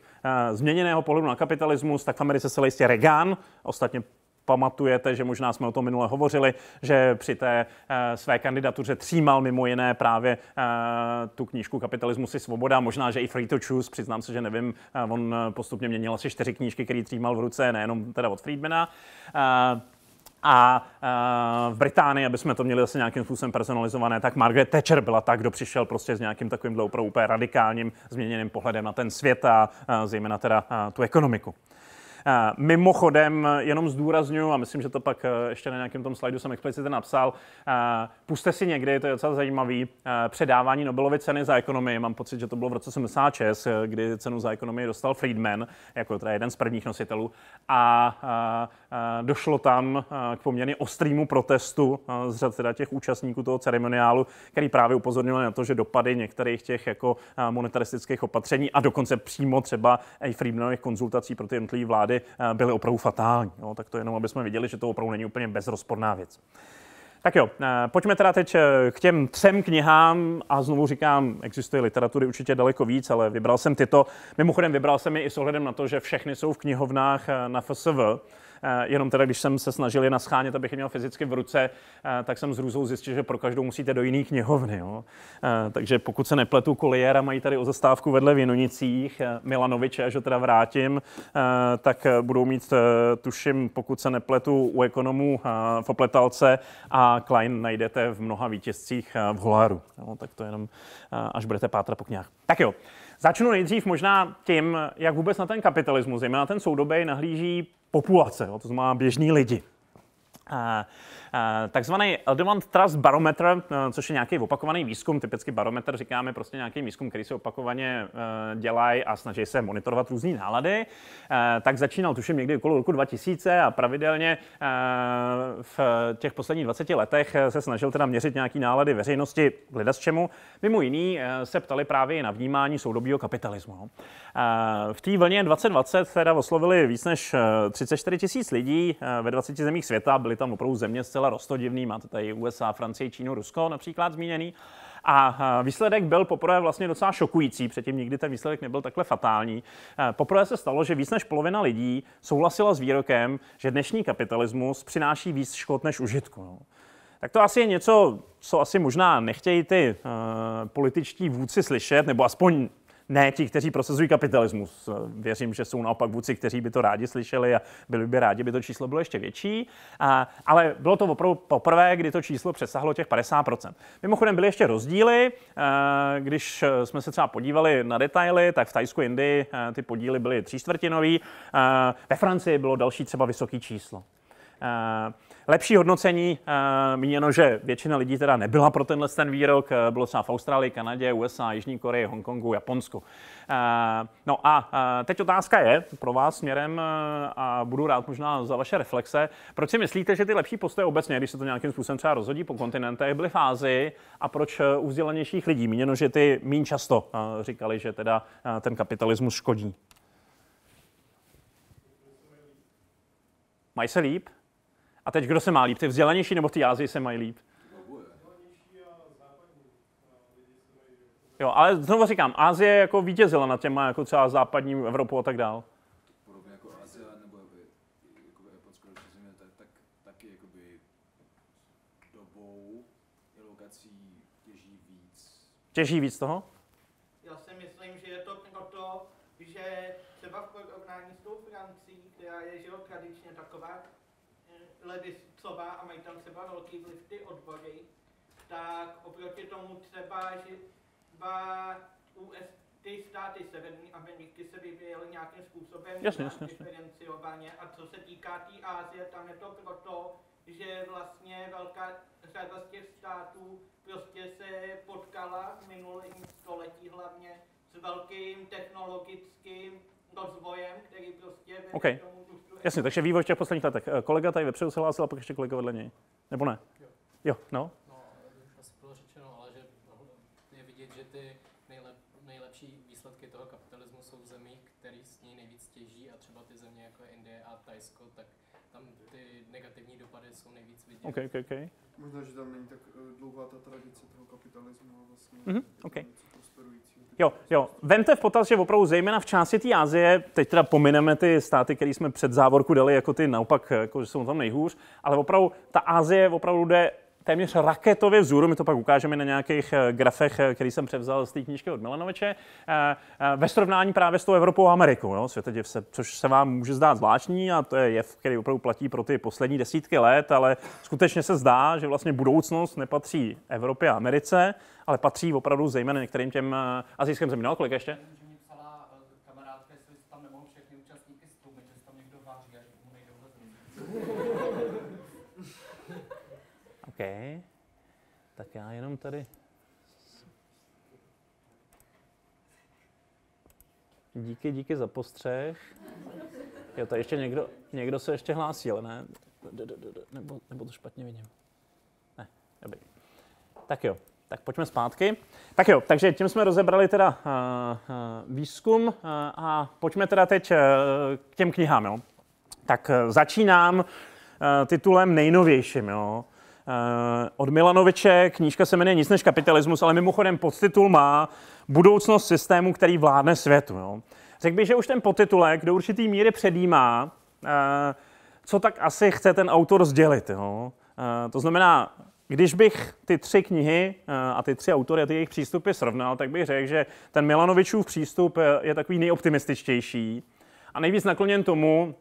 změněného pohledu na kapitalismus, tak v Americe se jistě Reagan, ostatně pamatujete, že možná jsme o tom minule hovořili, že při té eh, své kandidatuře třímal mimo jiné právě eh, tu knížku Kapitalismus i svoboda, možná, že i Free to Choose, přiznám se, že nevím, eh, on postupně měnil asi čtyři knížky, které třímal v ruce, nejenom teda od Friedmana. A v Británii, aby jsme to měli zase nějakým způsobem personalizované, tak Margaret Thatcher byla tak, kdo přišel prostě s nějakým takovým dlouhou úplně radikálním změněným pohledem na ten svět a zejména teda tu ekonomiku. Mimochodem, jenom zdůraznuju, a myslím, že to pak eh, ještě na nějakém tom slajdu jsem explicitně napsal, eh, puste si někdy, to je docela zajímavý, eh, předávání Nobelovy ceny za ekonomii. Mám pocit, že to bylo v roce 76, kdy cenu za ekonomii dostal Friedman, jako teda jeden z prvních nositelů. A Eh, došlo tam eh, k poměrně ostrému protestu eh, z řad teda těch účastníků toho ceremoniálu, který právě upozorňoval na to, že dopady některých těch jako monetaristických opatření a dokonce přímo třeba i Friedmanových konzultací pro ty jednotlivé vlády byly opravdu fatální. Jo, tak to jenom, aby jsme viděli, že to opravdu není úplně bezrozporná věc. Tak jo, pojďme teda teď k těm třem knihám a znovu říkám, existuje literatury určitě daleko víc, ale vybral jsem tyto. Mimochodem vybral jsem je i s ohledem na to, že všechny jsou v knihovnách na FSV Eh, jenom teda, když jsem se snažil je naschánět, abych je měl fyzicky v ruce, eh, tak jsem s růzou zjistil, že pro každou musíte do jiný knihovny. Jo. Eh, takže pokud se nepletu, Koliéra mají tady o zastávku vedle Vinonicích, Milanoviče, až ho teda vrátím, tak budou mít, tuším, pokud se nepletu, u ekonomů v opletalce a Klein najdete v mnoha vítězcích v Holáru. Jo, tak to jenom, až budete pátrat po knihách. Tak jo, začnu nejdřív možná tím, jak vůbec na ten kapitalismus, zejména ten soudobej, nahlíží populace, jo, to znamená běžní lidi. A Eh, takzvaný Eldemand Trust Barometer, eh, což je nějaký opakovaný výzkum, typicky barometr říkáme prostě nějaký výzkum, který se opakovaně eh, dělají a snaží se monitorovat různé nálady, tak začínal tuším někdy okolo roku 2000 a pravidelně v těch posledních 20 letech se snažil teda měřit nějaký nálady veřejnosti, hledat s čemu. Mimo jiný se ptali právě na vnímání soudobího kapitalismu. No. V té vlně 2020 teda oslovili víc než 34 tisíc lidí ve 20 zemích světa, byly tam opravdu země z zcela rostodivný. Máte tady USA, Francii, Čínu, Rusko například zmíněný. A výsledek byl poprvé vlastně docela šokující, předtím nikdy ten výsledek nebyl takhle fatální. E, poprvé se stalo, že víc než polovina lidí souhlasila s výrokem, že dnešní kapitalismus přináší víc škod než užitku. No. Tak to asi je něco, co asi možná nechtějí ty uh, političtí vůdci slyšet, nebo aspoň ne ti, kteří prosazují kapitalismus. Věřím, že jsou naopak vůdci, kteří by to rádi slyšeli a byli by rádi, by to číslo bylo ještě větší. A, ale bylo to opravdu poprvé, kdy to číslo přesáhlo těch 50%. Mimochodem byly ještě rozdíly. Eh, když jsme se třeba podívali na detaily, tak v Tajsku, Indii eh, ty podíly byly tříčtvrtinový. Eh, ve Francii bylo další třeba vysoké číslo. Lepší hodnocení, eh, míněno, že většina lidí teda nebyla pro tenhle ten výrok, eh, bylo třeba v Austrálii, Kanadě, USA, Jižní Koreji, Hongkongu, Japonsku. Eh, no a teď otázka je pro vás směrem a budu rád možná za vaše reflexe. Proč si myslíte, že ty lepší postoje obecně, když se to nějakým způsobem třeba rozhodí po kontinentech, byly v a proč u vzdělanějších lidí? Míněno, že ty méně často říkali, že teda ten kapitalismus škodí. Mají se líp? A teď kdo se má líp? Ty vzdělanější nebo ty Ázii se mají líp? Jo, ale znovu říkám, Ázie jako vítězila na těma jako třeba západní Evropu a tak dál. Podobně jako Ázie nebo jako Japonsko, země, tak, tak taky jakoby dobou i lokací těží víc. Těží víc toho? Já si myslím, že je to proto, že třeba v porovnání s tou Francií, která je že tradičně taková levicová a mají tam třeba velký vliv ty odbory, tak oproti tomu třeba, že dva US, ty státy Severní Ameriky se vyvíjely nějakým způsobem jasně, jasně, diferenciovaně. A co se týká té tý Ázie, tam je to proto, že vlastně velká řada z těch států prostě se potkala v minulém století hlavně s velkým technologickým rozvojem, no, který prostě vede okay. tomu Jasně, takže vývoj v těch posledních letech. Eh, kolega tady vepředu se hlásil a pak ještě kolega vedle něj. Nebo ne? Jo, jo no? no ale že je vidět, že ty nejlepší výsledky toho kapitalismu jsou v zemích, které ní těží a třeba ty země jako Tajsko, tak tam ty negativní dopady jsou nejvíc vidět. Okay, okay, okay. Možná, že tam není tak eh, dlouhá ta tradice toho kapitalismu a vlastně mm-hmm, okay. Jo, jo. Vemte v potaz, že opravdu zejména v části té Asie, teď teda pomineme ty státy, které jsme před závorku dali jako ty naopak, eh, jako, že jsou tam nejhůř, ale opravdu ta Asie opravdu jde téměř raketově vzhůru. My to pak ukážeme na nějakých eh, grafech, eh, který jsem převzal z té knížky od Milanoviče. Eh, ve srovnání právě s tou Evropou a Amerikou, jo, světe div se, což se vám může zdát zvláštní a to je jev, který opravdu platí pro ty poslední desítky let, ale skutečně se zdá, že vlastně budoucnost nepatří Evropě a Americe, ale patří opravdu zejména některým těm azijským zemím. No, kolik ještě? OK. Tak já jenom tady Díky, díky za postřeh. Jo, to ještě někdo, někdo se ještě hlásil, ne? Nebo, nebo to špatně vidím. Ne, dobrý. Tak jo, tak pojďme zpátky. Tak jo, takže tím jsme rozebrali teda uh, uh, výzkum uh, a pojďme teda teď uh, k těm knihám, jo. Tak uh, začínám uh, titulem nejnovějším, jo. Uh, Eh, od Milanoviče. Knížka se jmenuje Nic než kapitalismus, ale mimochodem podtitul má Budoucnost systému, který vládne světu. Jo. Řekl bych, že už ten podtitulek do určitý míry předjímá, eh, co tak asi chce ten autor sdělit. Jo. Eh, to znamená, když bych ty tři knihy a ty tři autory a ty jejich přístupy srovnal, tak bych řekl, že ten Milanovičův přístup je takový nejoptimističtější a nejvíc nakloněn tomu,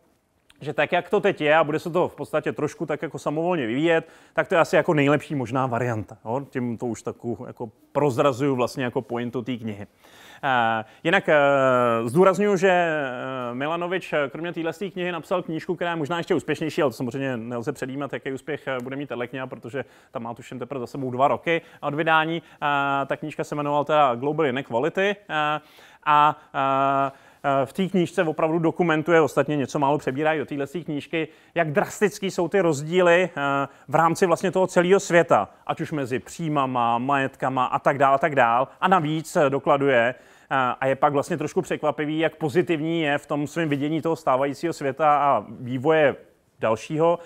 že tak, jak to teď je a bude se to v podstatě trošku tak jako samovolně vyvíjet, tak to je asi jako nejlepší možná varianta. Jo? Tím to už taku jako prozrazuju vlastně jako pointu té knihy. Uh, jinak uh, zdůraznuju, že eh, Milanovič kromě téhle knihy napsal knížku, která je možná ještě úspěšnější, ale to samozřejmě nelze předjímat, jaký úspěch bude mít tato kniha, protože tam má tuším teprve za sebou dva roky od vydání. Uh, ta knížka se jmenovala teda Global Inequality a v té knížce opravdu dokumentuje, ostatně něco málo přebírají do téhle knížky, jak drastický jsou ty rozdíly eh, v rámci vlastně toho celého světa, ať už mezi příjmama, majetkama a tak dále a tak dále. A navíc eh, dokladuje, eh, a je pak vlastně trošku překvapivý, jak pozitivní je v tom svém vidění toho stávajícího světa a vývoje dalšího,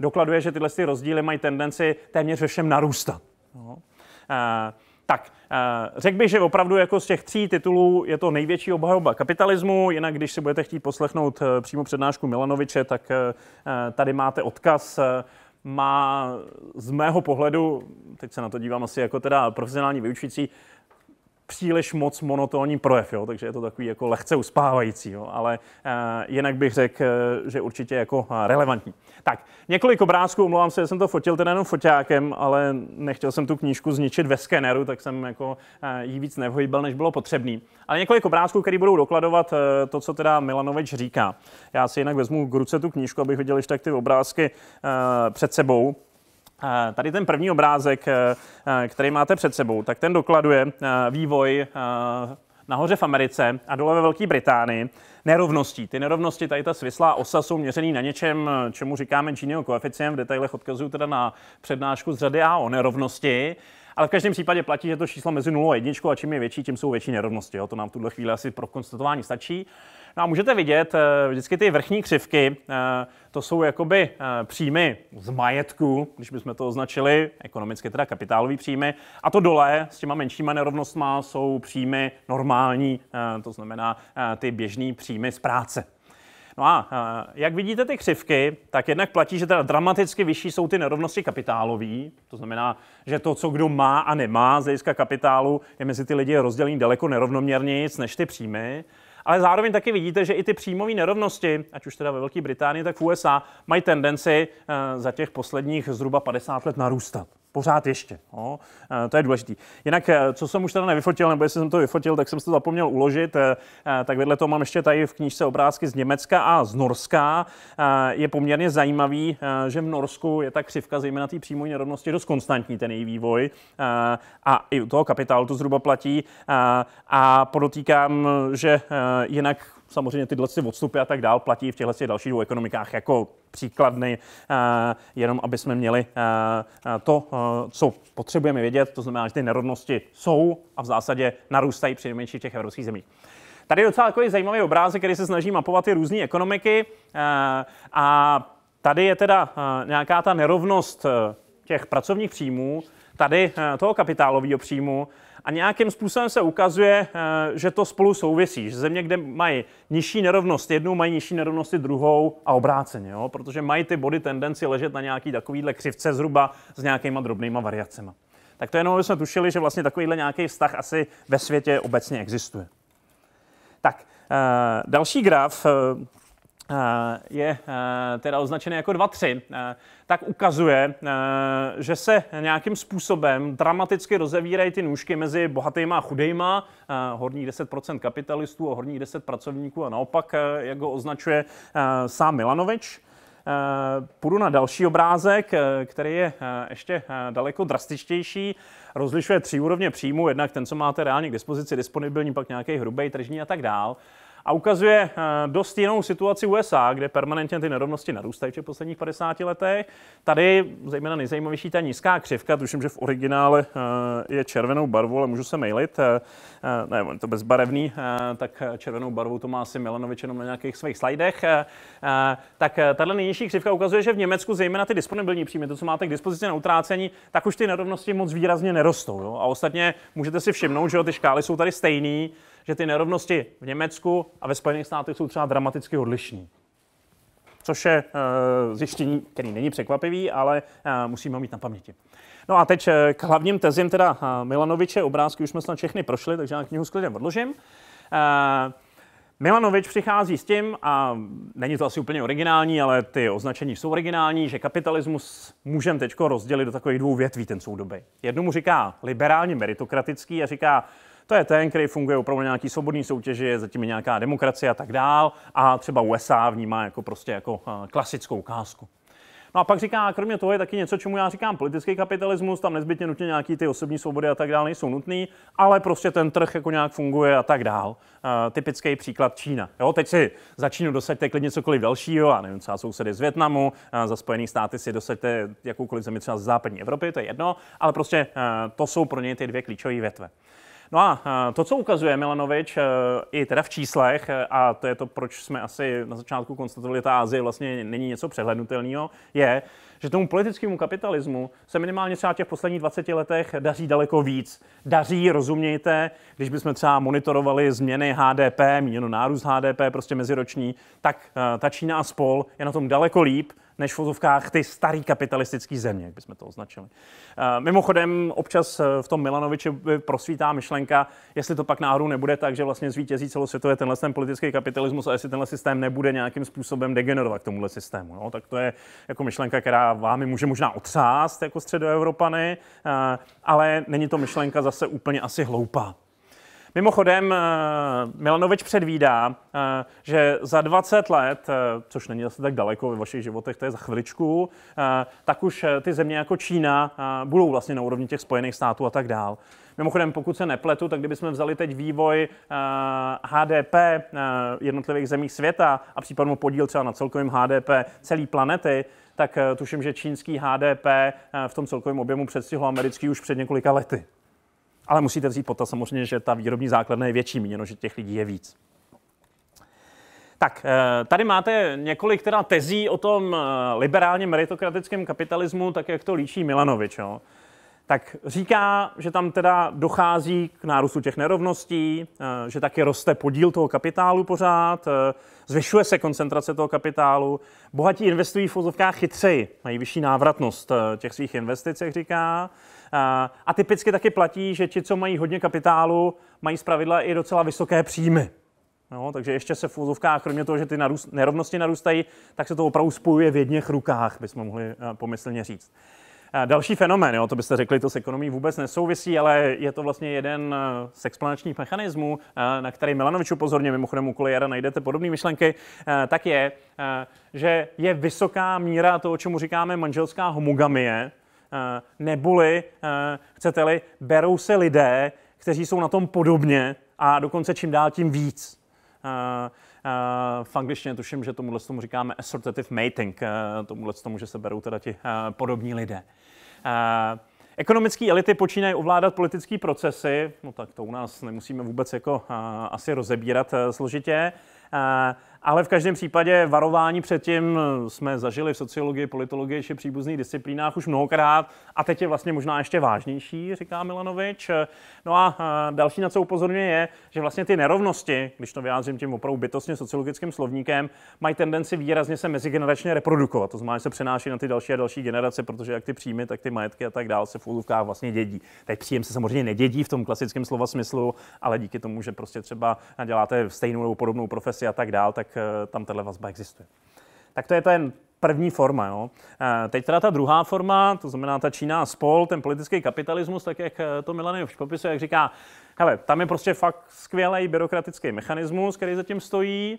dokladuje, že tyhle rozdíly mají tendenci téměř ve všem narůstat. No. Tak, eh, řekl bych, že opravdu jako z těch tří titulů je to největší obhajoba kapitalismu, jinak když si budete chtít poslechnout eh, přímo přednášku Milanoviče, tak eh, tady máte odkaz má z mého pohledu, teď se na to dívám asi jako teda profesionální vyučující, příliš moc monotónní projev, jo? takže je to takový jako lehce uspávající, jo? ale uh, jinak bych řekl, eh, že určitě jako eh, relevantní. Tak, několik obrázků, omlouvám se, že jsem to fotil teda jenom foťákem, ale nechtěl jsem tu knížku zničit ve skeneru, tak jsem jako uh, jí víc nevhojbil, než bylo potřebný. Ale několik obrázků, které budou dokladovat uh, to, co teda Milanovič říká. Já si jinak vezmu k ruce tu knížku, abych viděl ještě tak ty obrázky uh, před sebou. Tady ten první obrázek, eh, eh, který máte před sebou, tak ten dokladuje eh, vývoj nahoře v Americe a dole ve Velké Británii nerovností. Ty nerovnosti, tady ta svislá osa, jsou měřený na něčem, čemu říkáme Giniho koeficient. V detailech odkazuju teda na přednášku z řady A o nerovnosti. Ale v každém případě platí, že to číslo mezi 0 a 1 a čím je větší, tím jsou větší nerovnosti. Jo? To nám v tuhle chvíli asi pro konstatování stačí. No a můžete vidět eh, vždycky ty vrchní křivky, eh, to jsou jakoby eh, příjmy z majetku, když bychom to označili, ekonomicky teda kapitálové příjmy, a to dole s těma menšíma nerovnostma jsou příjmy normální, to znamená ty běžné příjmy z práce. No a jak vidíte ty křivky, tak jednak platí, že teda dramaticky vyšší jsou ty nerovnosti kapitálové. To znamená, že to, co kdo má a nemá z hlediska kapitálu, je mezi ty lidi rozdělený daleko nerovnoměrněji než ty příjmy ale zároveň taky vidíte, že i ty příjmové nerovnosti, ať už teda ve Velké Británii, tak v USA, mají tendenci eh, za těch posledních zhruba 50 let narůstat pořád ještě. No. To je důležité. Jinak, eh, co jsem už teda nevyfotil, nebo jestli jsem to vyfotil, tak jsem si to zapomněl uložit, eh, tak vedle toho mám ještě tady v knížce obrázky z Německa a z Norska. Je poměrně zajímavý, že v Norsku je ta křivka zejména té přímo nerovnosti dost konstantní, ten její vývoj. A i u toho kapitálu to zhruba platí. A podotýkám, že jinak samozřejmě tyhle si odstupy a tak dál platí v těchto dalších dvou ekonomikách jako příkladny, eh, jenom aby jsme měli eh, eh, to, co potřebujeme vědět, to znamená, že ty nerovnosti jsou a v zásadě narůstají při v těch evropských zemích. Tady je docela takový zajímavý obrázek, který se snaží mapovat ty různé ekonomiky a tady je teda nějaká ta nerovnost těch pracovních příjmů, tady eh, toho kapitálového příjmu a nějakým způsobem se ukazuje, eh, že to spolu souvisí. Že země, kde mají nižší nerovnost jednu, mají nižší nerovnosti druhou a obráceně, jo? protože mají ty body tendenci ležet na nějaký takovýhle křivce zhruba s nějakýma drobnýma variacemi. Tak to jenom, jsme tušili, že vlastně takovýhle nějaký vztah asi ve světě obecně existuje. Tak, eh, další graf, Eh, je eh, teda označený jako 2-3, eh, tak ukazuje, že se nějakým způsobem dramaticky rozevírají ty nůžky mezi bohatýma a chudejma, horní 10% kapitalistů a horní 10 pracovníků a naopak, jak ho označuje sám Milanovič. Půjdu na další obrázek, který je ještě daleko drastičtější. Rozlišuje tři úrovně příjmu, jednak ten, co máte reálně k dispozici disponibilní, pak nějaký hrubý tržní a tak dál a ukazuje eh, dost jinou situaci USA, kde permanentně ty nerovnosti narůstají v posledních 50 letech. Tady zejména nejzajímavější ta nízká křivka, tuším, že v originále eh, je červenou barvou, ale můžu se mailit, eh, ne, on to bezbarevný, tak červenou barvu to má asi Milanovič jenom na nějakých svých slajdech. Tak tahle nejnižší křivka ukazuje, že v Německu zejména ty disponibilní příjmy, to, co máte k dispozici na utrácení, tak už ty nerovnosti moc výrazně nerostou. Jo? A ostatně můžete si všimnout, že jo, ty škály jsou tady stejné že ty nerovnosti v Německu a ve Spojených státech jsou třeba dramaticky odlišní. Což je eh, zjištění, který není překvapivý, ale eh, musíme ho mít na paměti. No a teď eh, k hlavním tezím teda Milanoviče. Obrázky už jsme snad všechny prošli, takže já knihu s klidem odložím. Milanovič přichází s tím, a není to asi úplně originální, ale ty označení jsou originální, že kapitalismus můžeme teď rozdělit do takových dvou větví ten soudoby. Jednomu říká liberálně meritokratický a říká, to je ten, který funguje opravdu nějaký svobodný soutěži, je zatím nějaká demokracie a tak dál. A třeba USA vnímá jako prostě jako eh, klasickou kásku. No a pak říká, kromě toho je taky něco, čemu já říkám politický kapitalismus, tam nezbytně nutně nějaký ty osobní svobody a tak dále nejsou nutný, ale prostě ten trh jako nějak funguje a tak dál. Uh, typický příklad Čína. Jo, teď si za Čínu dosaďte klidně cokoliv dalšího, a nevím, třeba sousedy z Větnamu, uh, eh, za Spojené státy si dosaďte jakoukoliv zemi třeba z západní Evropy, to je jedno, ale prostě uh, to jsou pro něj ty dvě klíčové větve. No a eh, to, co ukazuje Milanovič eh, i teda v číslech, eh, a to je to, proč jsme asi na začátku konstatovali, ta Azie vlastně není něco přehlednutelného, je, že tomu politickému kapitalismu se minimálně třeba těch posledních 20 letech daří daleko víc. Daří, rozumějte, když bychom třeba monitorovali změny HDP, míněno nárůst HDP, prostě meziroční, tak ta Čína a spol je na tom daleko líp, než v vozovkách ty starý kapitalistický země, jak bychom to označili. Eh, mimochodem, občas eh, v tom Milanoviči prosvítá myšlenka, jestli to pak náhodou nebude tak, že vlastně zvítězí celosvětově tenhle ten politický kapitalismus a jestli tenhle systém nebude nějakým způsobem degenerovat k tomuhle systému. No, tak to je jako myšlenka, která vámi může možná otřást jako středoevropany, eh, ale není to myšlenka zase úplně asi hloupá. Mimochodem, eh, Milanovič předvídá, eh, že za 20 let, eh, což není zase tak daleko ve vašich životech, to je za chviličku, tak už ty země jako Čína budou vlastně na úrovni těch Spojených států a tak dál. Mimochodem, pokud se nepletu, tak kdybychom vzali teď vývoj HDP jednotlivých zemí světa a případně podíl třeba na celkovém HDP celé planety, tak tuším, že čínský HDP v tom celkovém objemu předstihlo americký už před několika lety ale musíte vzít potaz samozřejmě, že ta výrobní základna je větší, míněno, že těch lidí je víc. Tak, eh, tady máte několik teda tezí o tom eh, liberálně meritokratickém kapitalismu, tak jak to líčí Milanovič. Jo. Tak říká, že tam teda dochází k nárůstu těch nerovností, eh, že taky roste podíl toho kapitálu pořád, zvyšuje se koncentrace toho kapitálu, bohatí investují v fozovkách chytřeji, mají vyšší návratnost těch svých investic, jak říká, Eh, a typicky taky platí, že ti, co mají hodně kapitálu, mají zpravidla i docela vysoké příjmy. No, takže ještě se v úzovkách, kromě toho, že ty narůst, nerovnosti narůstají, tak se to opravdu spojuje v jedněch rukách, bychom mohli eh, pomyslně říct. Eh, další fenomén, jo, to byste řekli, to s ekonomí vůbec nesouvisí, ale je to vlastně jeden z explanačních mechanismů, na který Milanovič upozorně, mimochodem u Kolejara najdete podobné myšlenky, tak je, že je vysoká míra toho, čemu říkáme manželská homogamie, Eh, neboli, eh, chcete-li, berou se lidé, kteří jsou na tom podobně a dokonce čím dál tím víc. Eh, v angličtině tuším, že tomuhle tomu říkáme assertive mating, tomuhle tomu, že se berou teda ti podobní lidé. Ekonomické elity počínají ovládat politické procesy, no tak to u nás nemusíme vůbec jako asi rozebírat složitě. Ale v každém případě varování předtím eh, jsme zažili v sociologii, politologii, ještě příbuzných disciplínách už mnohokrát a teď je vlastně možná ještě vážnější, říká Milanovič. Eh, no a eh, další, na co upozorňuje, je, že vlastně ty nerovnosti, když to vyjádřím tím opravdu bytostně sociologickým slovníkem, mají tendenci výrazně se mezigeneračně reprodukovat. To znamená, že se přenáší na ty další a další generace, protože jak ty příjmy, tak ty majetky a tak dále se v úzovkách vlastně dědí. Teď příjem se samozřejmě nedědí v tom klasickém slova smyslu, ale díky tomu, že prostě třeba děláte stejnou nebo podobnou profesi a tak dále, tak tak eh, tam tahle vazba existuje. Tak to je ten první forma. Jo. Eh, teď teda ta druhá forma, to znamená ta Čína a spol, ten politický kapitalismus, tak jak eh, to už popisuje, jak říká, hele, tam je prostě fakt skvělý byrokratický mechanismus, který zatím stojí,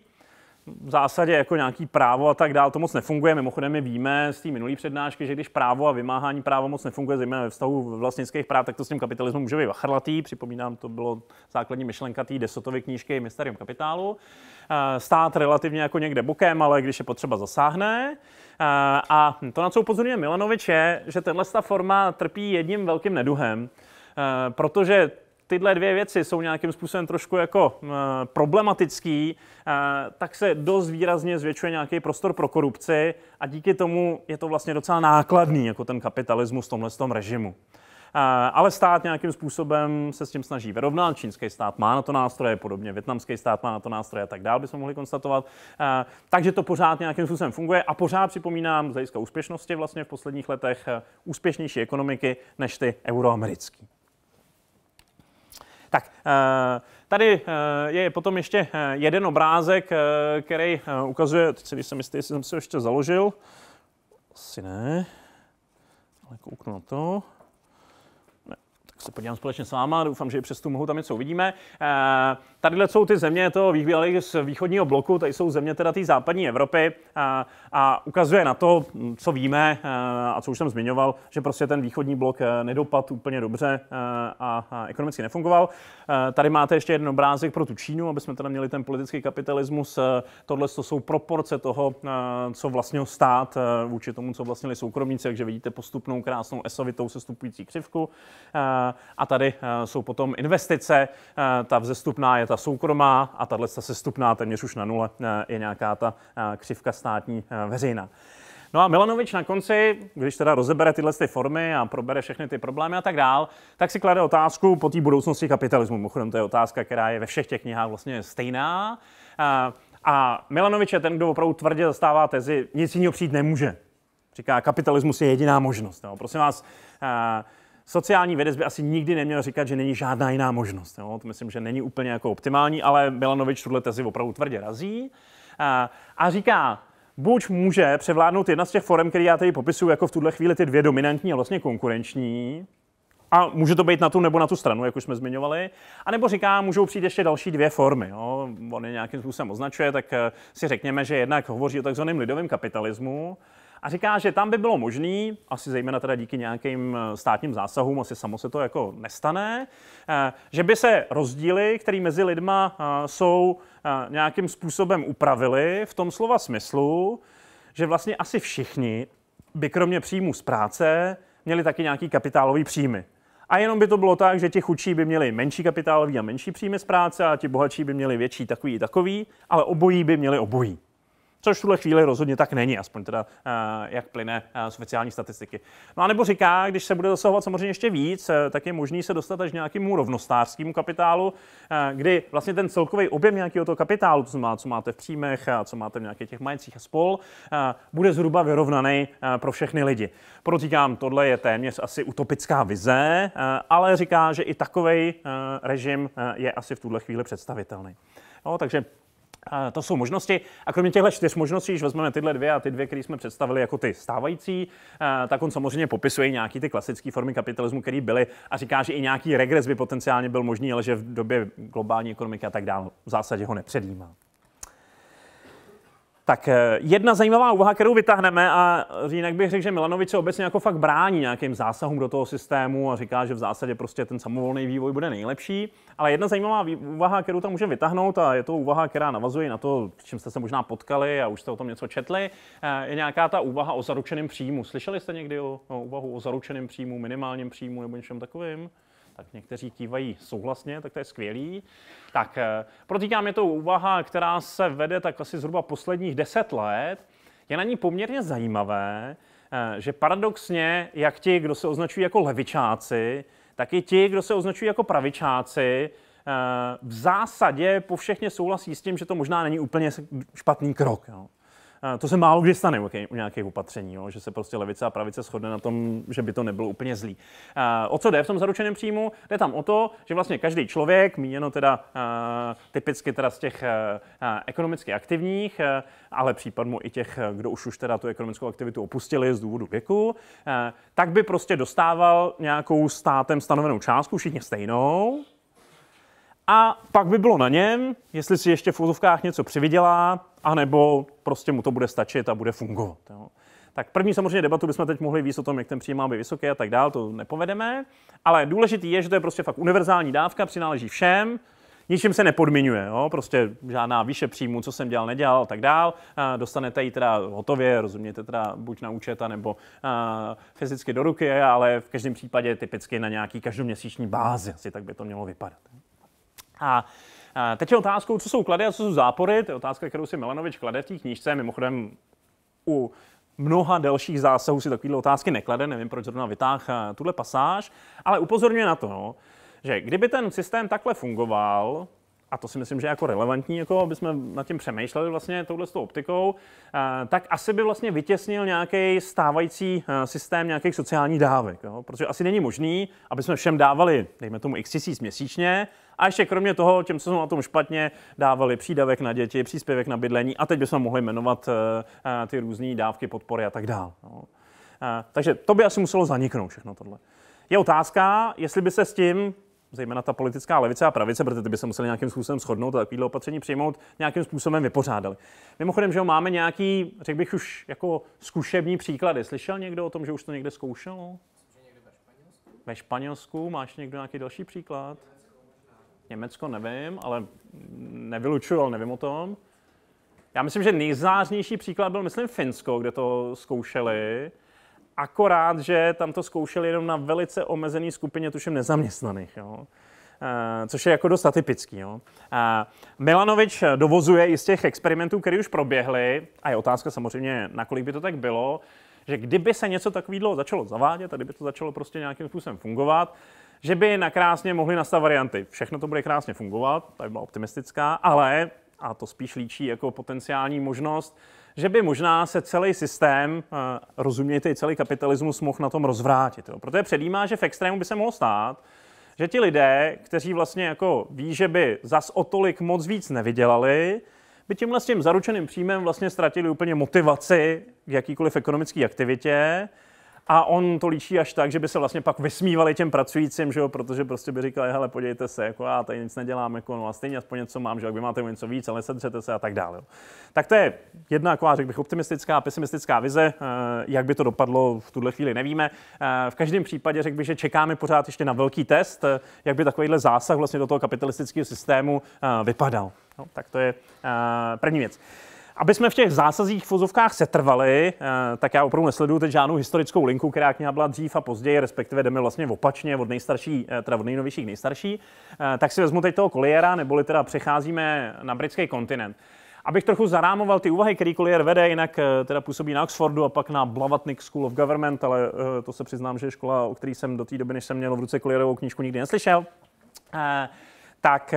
v zásadě jako nějaký právo a tak dál, to moc nefunguje. Mimochodem my víme z té minulé přednášky, že když právo a vymáhání práva moc nefunguje, zejména ve vztahu vlastnických práv, tak to s tím kapitalismem může být vachrlatý. Připomínám, to bylo základní myšlenka té desotové knížky Mysterium kapitálu. Eh, stát relativně jako někde bokem, ale když je potřeba zasáhne. Eh, a to, na co upozorňuje Milanovič, je, že tenhle forma trpí jedním velkým neduhem, eh, protože tyhle dvě věci jsou nějakým způsobem trošku jako eh, problematický, eh, tak se dost výrazně zvětšuje nějaký prostor pro korupci a díky tomu je to vlastně docela nákladný, jako ten kapitalismus v tomhle tom režimu. Eh, ale stát nějakým způsobem se s tím snaží vyrovnat. Čínský stát má na to nástroje, podobně větnamský stát má na to nástroje a tak dál, bychom mohli konstatovat. takže to pořád nějakým způsobem funguje a pořád připomínám z hlediska úspěšnosti vlastně v posledních letech úspěšnější ekonomiky než ty euroamerické. Tak eh, tady eh, je potom ještě eh, jeden obrázek, který ukazuje, teď si nejsem jistý, jestli jsem si ho ještě založil. Asi ne, ale kouknu na to se podívám společně s váma, doufám, že i přes tu mohu tam něco uvidíme. Tadyhle jsou ty země toho bývalých z východního bloku, tady jsou země teda té západní Evropy a, a ukazuje na to, co víme a co už jsem zmiňoval, že prostě ten východní blok e, nedopad úplně dobře e, a, a ekonomicky nefungoval. E, tady máte ještě jeden obrázek pro tu Čínu, aby jsme teda měli ten politický kapitalismus. Tohle to jsou proporce toho, co vlastně stát vůči tomu, co vlastnili soukromníci, takže vidíte postupnou krásnou esovitou sestupující křivku. A tady jsou potom investice, ta vzestupná je ta soukromá a tahle stupná téměř už na nule eh, je nějaká ta eh, křivka státní eh, veřejná. No a Milanovič na konci, když teda rozebere tyhle ty formy a probere všechny ty problémy a tak dál, tak si klade otázku po té budoucnosti kapitalismu. Mimochodem, to je otázka, která je ve všech těch knihách vlastně stejná. A Milanovič je ten, kdo opravdu tvrdě zastává tezi, nic jiného přijít nemůže. Říká, kapitalismus je jediná možnost. No, prosím vás, sociální vědec by asi nikdy neměl říkat, že není žádná jiná možnost. Jo? To myslím, že není úplně jako optimální, ale Milanovič tuhle tezi opravdu tvrdě razí. A, a říká, buď může převládnout jedna z těch forem, které já tady popisuju, jako v tuhle chvíli ty dvě dominantní a vlastně konkurenční, a může to být na tu nebo na tu stranu, jak už jsme zmiňovali. A nebo říká, můžou přijít ještě další dvě formy. Jo. On je nějakým způsobem označuje, tak eh, si řekněme, že jednak hovoří o takzvaném lidovém kapitalismu, a říká, že tam by bylo možný, asi zejména teda díky nějakým eh, státním zásahům, asi samo se to jako nestane, eh, že by se rozdíly, které mezi lidma eh, jsou, nějakým způsobem upravily v tom slova smyslu, že vlastně asi všichni by kromě příjmů z práce měli taky nějaký kapitálový příjmy. A jenom by to bylo tak, že ti chudší by měli menší kapitálový a menší příjmy z práce a ti bohatší by měli větší takový i takový, ale obojí by měli obojí. Což v tuhle chvíli rozhodně tak není, aspoň teda eh, jak plyne eh, z oficiální statistiky. No a nebo říká, když se bude zasahovat samozřejmě ještě víc, eh, tak je možný se dostat až nějakému rovnostářskému kapitálu, kdy vlastně ten celkový objem nějakého toho kapitálu, to má, co máte v příjmech a co máte v nějakých těch majetcích a spol, bude zhruba vyrovnaný pro všechny lidi. Podotýkám, tohle je téměř asi utopická vize, ale říká, že i takový režim je asi v tuhle chvíli představitelný. No, takže a to jsou možnosti. A kromě těchto čtyř možností, když vezmeme tyhle dvě a ty dvě, které jsme představili jako ty stávající, eh, tak on samozřejmě popisuje nějaký ty klasické formy kapitalismu, které byly a říká, že i nějaký regres by potenciálně byl možný, ale že v době globální ekonomiky a tak dále v zásadě ho nepředjímá. Tak eh, jedna zajímavá úvaha, kterou vytáhneme, a jinak bych řekl, že Milanovič se obecně jako fakt brání nějakým zásahům do toho systému a říká, že v zásadě prostě ten samovolný vývoj bude nejlepší. Ale jedna zajímavá úvaha, kterou tam můžeme vytáhnout, a je to úvaha, která navazuje na to, s čím jste se možná potkali a už jste o tom něco četli, eh, je nějaká ta úvaha o zaručeném příjmu. Slyšeli jste někdy o, o úvahu o zaručeném příjmu, minimálním příjmu nebo něčem takovým? tak někteří kývají souhlasně, tak to je skvělý. Tak eh, protýkám je to úvaha, která se vede tak asi zhruba posledních deset let. Je na ní poměrně zajímavé, eh, že paradoxně, jak ti, kdo se označují jako levičáci, tak i ti, kdo se označují jako pravičáci, eh, v zásadě po všechně souhlasí s tím, že to možná není úplně špatný krok. Jo to se málo kdy stane u nějakých opatření, jo, že se prostě levice a pravice shodne na tom, že by to nebylo úplně zlý. O co jde v tom zaručeném příjmu? Jde tam o to, že vlastně každý člověk, míněno teda typicky teda z těch ekonomicky aktivních, ale případně i těch, kdo už už teda tu ekonomickou aktivitu opustili z důvodu věku, tak by prostě dostával nějakou státem stanovenou částku, všichni stejnou, a pak by bylo na něm, jestli si ještě v úzovkách něco přivydělá, anebo prostě mu to bude stačit a bude fungovat. Jo. Tak první samozřejmě debatu bychom teď mohli víc o tom, jak ten příjem má být vysoký a tak dál, to nepovedeme. Ale důležitý je, že to je prostě fakt univerzální dávka, přináleží všem, ničím se nepodmiňuje, jo? prostě žádná výše příjmu, co jsem dělal, nedělal a tak dál. Dostanete ji teda hotově, rozumíte teda buď na účet, nebo fyzicky do ruky, ale v každém případě typicky na nějaký každoměsíční bázi, asi tak by to mělo vypadat. A Teď je otázkou, co jsou klady a co jsou zápory. To je otázka, kterou si Milanovič klade v té knížce. Mimochodem u mnoha dalších zásahů si takovéhle otázky neklade, nevím, proč zrovna vytáh eh, tuhle pasáž, ale upozorňuje na to, že kdyby ten systém takhle fungoval, a to si myslím, že je jako relevantní, jako aby jsme nad tím přemýšleli vlastně touhle s tou optikou, eh, tak asi by vlastně vytěsnil nějaký stávající eh, systém nějakých sociálních dávek. Jo? Protože asi není možný, aby jsme všem dávali, dejme tomu, x tisíc měsíčně, a ještě kromě toho, těm, co jsou na tom špatně, dávali přídavek na děti, příspěvek na bydlení a teď bychom mohli jmenovat eh, ty různé dávky, podpory a tak dále. Takže to by asi muselo zaniknout všechno tohle. Je otázka, jestli by se s tím zejména ta politická levice a pravice, protože ty by se museli nějakým způsobem shodnout a takovýhle opatření přijmout, nějakým způsobem vypořádali. Mimochodem, že jo, máme nějaký, řekl bych už jako zkušební příklady. Slyšel někdo o tom, že už to někde zkoušelo? Ve Španělsku máš někdo nějaký další příklad? Německo nevím, ale nevylučuju, ale nevím o tom. Já myslím, že nejzářnější příklad byl, myslím, Finsko, kde to zkoušeli akorát, že tam to zkoušeli jenom na velice omezené skupině, tuším nezaměstnaných. Jo. Uh, což je jako dost atypický. Jo. Uh, Milanovič dovozuje i z těch experimentů, které už proběhly, a je otázka samozřejmě, nakolik by to tak bylo, že kdyby se něco takového začalo zavádět, tady by to začalo prostě nějakým způsobem fungovat, že by nakrásně mohly nastat varianty. Všechno to bude krásně fungovat, tady byla optimistická, ale, a to spíš líčí jako potenciální možnost, že by možná se celý systém, eh, rozumějte i celý kapitalismus, mohl na tom rozvrátit. Jo. Protože předjímá, že v extrému by se mohlo stát, že ti lidé, kteří vlastně jako ví, že by zas o tolik moc víc nevydělali, by tímhle s tím zaručeným příjmem vlastně ztratili úplně motivaci k jakýkoliv ekonomické aktivitě a on to líčí až tak, že by se vlastně pak vysmívali těm pracujícím, že jo, protože prostě by říkali, hele, podívejte se, jako já tady nic nedělám, jako no a stejně aspoň něco mám, že jak vy máte něco víc, ale sedřete se a tak dále. Jo. Tak to je jedna, jako řekl bych, optimistická, pesimistická vize, eh, jak by to dopadlo v tuhle chvíli nevíme. Eh, v každém případě řekl bych, že čekáme pořád ještě na velký test, eh, jak by takovýhle zásah vlastně do toho kapitalistického systému vypadal. No, tak to je první věc aby jsme v těch zásazích v vozovkách setrvali, eh, tak já opravdu nesleduju teď žádnou historickou linku, která k byla dřív a později, respektive jdeme vlastně opačně od nejstarší, eh, teda od nejnovějších nejstarší, eh, tak si vezmu teď toho Colliera, neboli teda přecházíme na britský kontinent. Abych trochu zarámoval ty úvahy, který Collier vede, jinak teda působí na Oxfordu a pak na Blavatnik School of Government, ale to se přiznám, že je škola, o který jsem do té doby, než jsem měl v ruce Collierovou knížku, nikdy neslyšel. Tak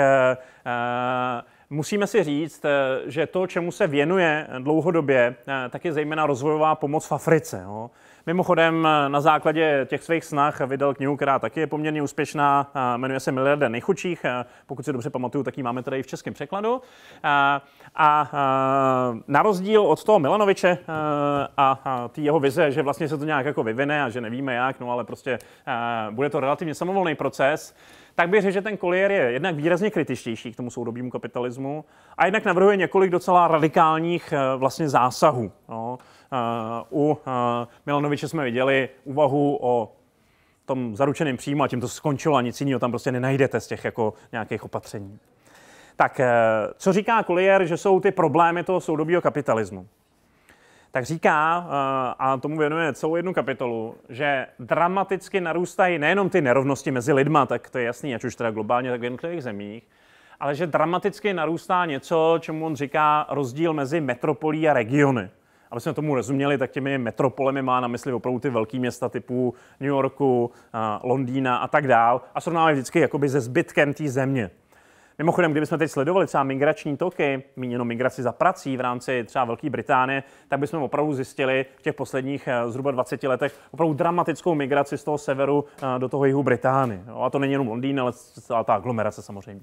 Musíme si říct, eh, že to, čemu se věnuje dlouhodobě, eh, tak je zejména rozvojová pomoc v Africe. Jo. Mimochodem, eh, na základě těch svých snah vydal knihu, která taky je poměrně úspěšná, jmenuje se Miliarda nejchudších, pokud si dobře pamatuju, tak ji máme tady i v českém překladu. A, a na rozdíl od toho Milanoviče a, a té jeho vize, že vlastně se to nějak jako vyvine a že nevíme jak, no ale prostě bude to relativně samovolný proces, tak bych řekl, že ten Kolier je jednak výrazně kritičtější k tomu soudobímu kapitalismu a jednak navrhuje několik docela radikálních eh, vlastně zásahů. No. Eh, u eh, Milanoviče jsme viděli úvahu o tom zaručeném příjmu a tím to skončilo a nic jiného tam prostě nenajdete z těch jako nějakých opatření. Tak co říká Collier, že jsou ty problémy toho soudobího kapitalismu? tak říká, eh, a tomu věnuje celou jednu kapitolu, že dramaticky narůstají nejenom ty nerovnosti mezi lidma, tak to je jasný, ať už teda globálně, tak v jednotlivých zemích, ale že dramaticky narůstá něco, čemu on říká rozdíl mezi metropolí a regiony. Aby jsme tomu rozuměli, tak těmi metropolemi má na mysli opravdu ty velké města typu New Yorku, eh, Londýna a tak dál a srovnáme vždycky jakoby se zbytkem té země. Mimochodem, kdybychom teď sledovali třeba migrační toky, míněno migraci za prací v rámci třeba Velké Británie, tak bychom opravdu zjistili v těch posledních eh, zhruba 20 letech opravdu dramatickou migraci z toho severu eh, do toho jihu Británie. A to není jenom Londýn, ale celá ta aglomerace samozřejmě.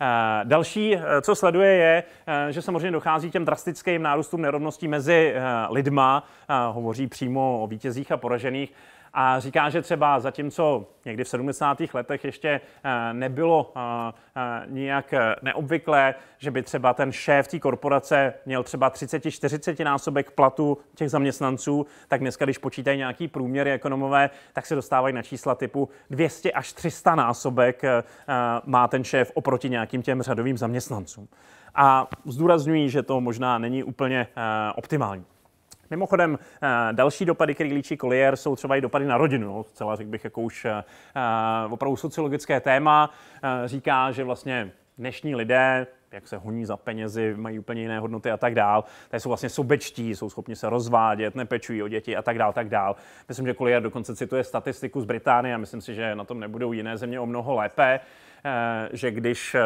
Eh, další, co sleduje, je, že samozřejmě dochází těm drastickým nárůstům nerovností mezi lidma. Hovoří přímo o vítězích a poražených a říká, že třeba zatímco někdy v 70. letech ještě eh, nebylo eh, eh, nijak neobvyklé, že by třeba ten šéf té korporace měl třeba 30-40 násobek platu těch zaměstnanců, tak dneska, když počítají nějaký průměry ekonomové, tak se dostávají na čísla typu 200 až 300 násobek má ten šéf oproti nějakým těm řadovým zaměstnancům. A zdůrazňují, že to možná není úplně optimální. Mimochodem, eh, další dopady, které líčí Collier, jsou třeba i dopady na rodinu. Celá, řekl bych, jako už eh, eh, opravdu sociologické téma. Říká, že vlastně dnešní lidé jak se honí za penězi, mají úplně jiné hodnoty a tak dál. Tady jsou vlastně sobečtí, jsou schopni se rozvádět, nepečují o děti a tak dál, tak dál. Myslím, že Collier dokonce cituje statistiku z Británie a myslím si, že na tom nebudou jiné země o mnoho lépe. Eh, že když eh,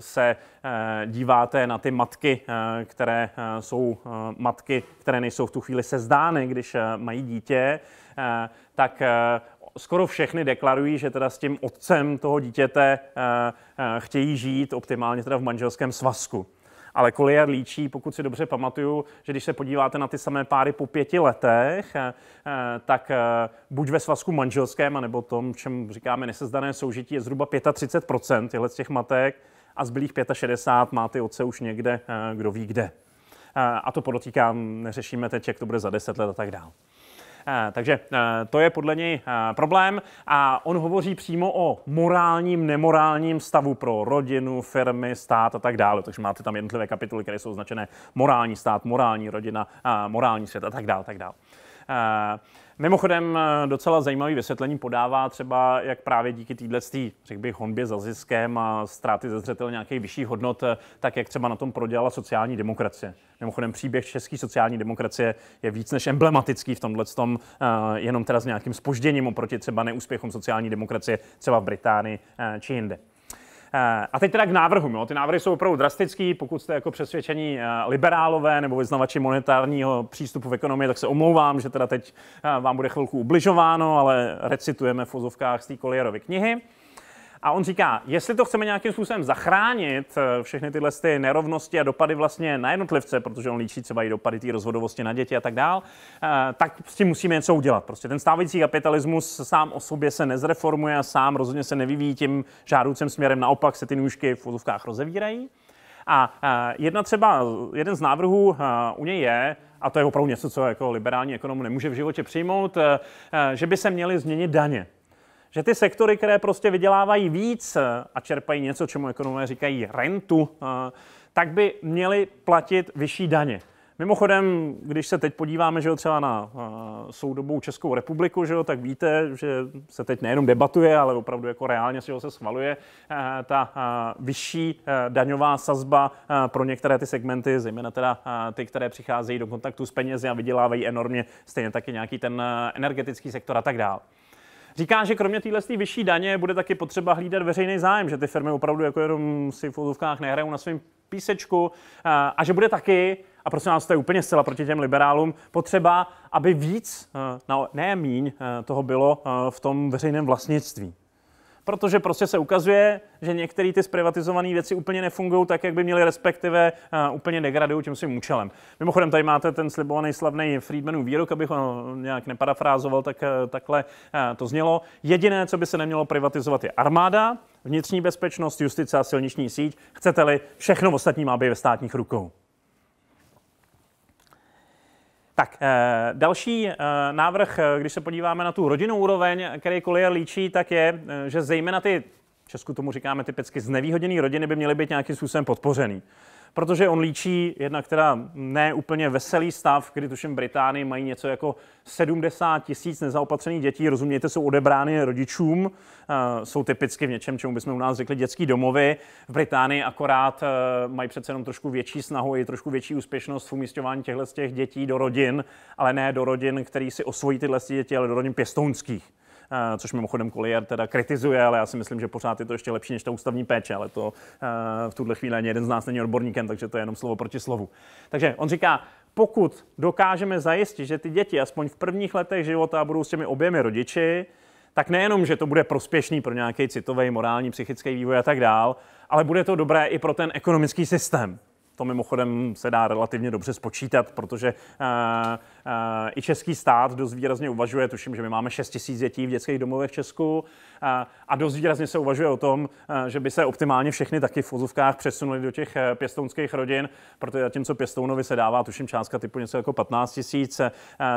se eh, díváte na ty matky, které jsou matky, které nejsou v tu chvíli sezdány, když mají dítě, tak skoro všechny deklarují, že teda s tím otcem toho dítěte chtějí žít optimálně teda v manželském svazku ale Collier líčí, pokud si dobře pamatuju, že když se podíváte na ty samé páry po pěti letech, eh, eh, tak eh, buď ve svazku manželském, anebo tom, čem říkáme nesezdané soužití, je zhruba 35% těchto těch matek a zbylých 65 má ty otce už někde, kdo ví kde. A to podotýkám, neřešíme teď, jak to bude za 10 let a tak dále. Eh, takže eh, to je podle něj eh, problém a on hovoří přímo o morálním, nemorálním stavu pro rodinu, firmy, stát a tak dále. Takže máte tam jednotlivé kapitoly, které jsou značené morální stát, morální rodina, morální svět a tak dále. Tak dále. Mimochodem eh, docela zajímavý vysvětlení podává třeba, jak právě díky téhle, řekl bych, honbě za ziskem a ztráty ze zřetel nějakých vyšších hodnot, eh, tak jak třeba na tom prodělala sociální demokracie. Mimochodem příběh české sociální demokracie je víc než emblematický v tomhle tom, eh, jenom teda s nějakým spožděním oproti třeba neúspěchům sociální demokracie třeba v Británii či jinde. Eh, a teď teda k návrhům. Jo. Ty návrhy jsou opravdu drastický. Pokud jste jako přesvědčení eh, liberálové nebo vyznavači monetárního přístupu v ekonomii, tak se omlouvám, že teda teď eh, vám bude chvilku ubližováno, ale recitujeme v fozovkách z té Collierovy knihy. A on říká, jestli to chceme nějakým způsobem zachránit, eh, všechny tyhle ty nerovnosti a dopady vlastně na jednotlivce, protože on líčí třeba i dopady té rozvodovosti na děti a tak dál, eh, tak s tím musíme něco udělat. Prostě ten stávající kapitalismus sám o sobě se nezreformuje a sám rozhodně se nevyvíjí tím žádoucím směrem, naopak se ty nůžky v fotovkách rozevírají. A eh, jedna třeba, jeden z návrhů u něj je, a to je opravdu něco, co jako liberální ekonom nemůže v životě přijmout, že by se měly změnit daně že ty sektory, které prostě vydělávají víc eh, a čerpají něco, čemu ekonomové říkají rentu, eh, tak by měly platit vyšší daně. Mimochodem, když se teď podíváme že jo, třeba na uh, soudobou Českou republiku, že jo, tak víte, že se teď nejenom debatuje, ale opravdu jako reálně si ho se schvaluje uh, ta uh, vyšší uh, daňová sazba uh, pro některé ty segmenty, zejména teda uh, ty, které přicházejí do kontaktu s penězi a vydělávají enormně, stejně taky nějaký ten uh, energetický sektor a tak dále. Říká, že kromě téhle vyšší daně bude taky potřeba hlídat veřejný zájem, že ty firmy opravdu jako jenom si v úzovkách nehrajou na svém písečku a, a že bude taky, a prosím vás, to je úplně zcela proti těm liberálům, potřeba, aby víc, no, ne míň, toho bylo v tom veřejném vlastnictví protože prostě se ukazuje, že některé ty zprivatizované věci úplně nefungují tak, jak by měly, respektive uh, úplně degradují tím svým účelem. Mimochodem, tady máte ten slibovaný slavný Friedmanův výrok, abych ho nějak neparafrázoval, tak uh, takhle uh, to znělo. Jediné, co by se nemělo privatizovat, je armáda, vnitřní bezpečnost, justice a silniční síť. Chcete-li, všechno ostatní má být ve státních rukou. Tak, eh, další eh, návrh, eh, když se podíváme na tu rodinnou úroveň, který Collier líčí, tak je, že zejména ty, v Česku tomu říkáme typicky, znevýhodněné rodiny by měly být nějakým způsobem podpořený protože on líčí jedna, která ne úplně veselý stav, kdy tuším Británii mají něco jako 70 tisíc nezaopatřených dětí, rozumějte, jsou odebrány rodičům, eh, jsou typicky v něčem, čemu bychom u nás řekli dětský domovy. V Británii akorát eh, mají přece jenom trošku větší snahu i trošku větší úspěšnost v umístěvání těchto dětí do rodin, ale ne do rodin, který si osvojí tyhle děti, ale do rodin pěstounských. Eh, což mimochodem Collier teda kritizuje, ale já si myslím, že pořád je to ještě lepší než ta ústavní péče, ale to eh, v tuhle chvíli ani jeden z nás není odborníkem, takže to je jenom slovo proti slovu. Takže on říká, pokud dokážeme zajistit, že ty děti aspoň v prvních letech života budou s těmi oběmi rodiči, tak nejenom, že to bude prospěšný pro nějaký citový, morální, psychický vývoj a tak dál, ale bude to dobré i pro ten ekonomický systém. To mimochodem se dá relativně dobře spočítat, protože uh, uh, i český stát dost výrazně uvažuje, tuším, že my máme 6 tisíc dětí v dětských domovech v Česku uh, a dost výrazně se uvažuje o tom, uh, že by se optimálně všechny taky v fozovkách přesunuli do těch uh, pěstounských rodin, protože zatímco pěstounovi se dává, tuším, částka typu něco jako 15 tisíc, uh,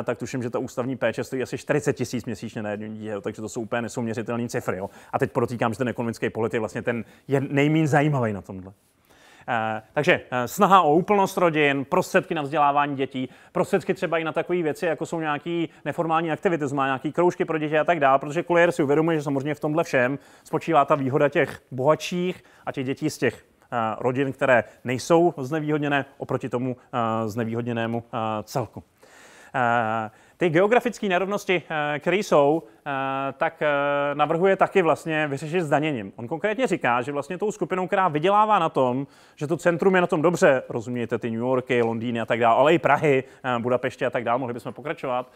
tak tuším, že ta ústavní péče stojí asi 40 tisíc měsíčně na jedno dítě, takže to jsou úplně nesouměřitelné cifry. Jo. A teď protýkám, že ten ekonomický pohled je vlastně ten je nejméně zajímavý na tomhle. Eh, takže eh, snaha o úplnost rodin, prostředky na vzdělávání dětí, prostředky třeba i na takové věci, jako jsou nějaký neformální aktivity, má nějaký kroužky pro děti a tak dále, protože Collier si uvědomuje, že samozřejmě v tomhle všem spočívá ta výhoda těch bohatších a těch dětí z těch eh, rodin, které nejsou znevýhodněné oproti tomu znevýhodněnému celku. Ty geografické nerovnosti, eh, které jsou, eh, tak eh, navrhuje taky vlastně vyřešit zdaněním. On konkrétně říká, že vlastně tou skupinou, která vydělává na tom, že to centrum je na tom dobře, rozumíte, ty New Yorky, Londýny a tak dále, ale i Prahy, Budapešti a tak dále, mohli bychom pokračovat,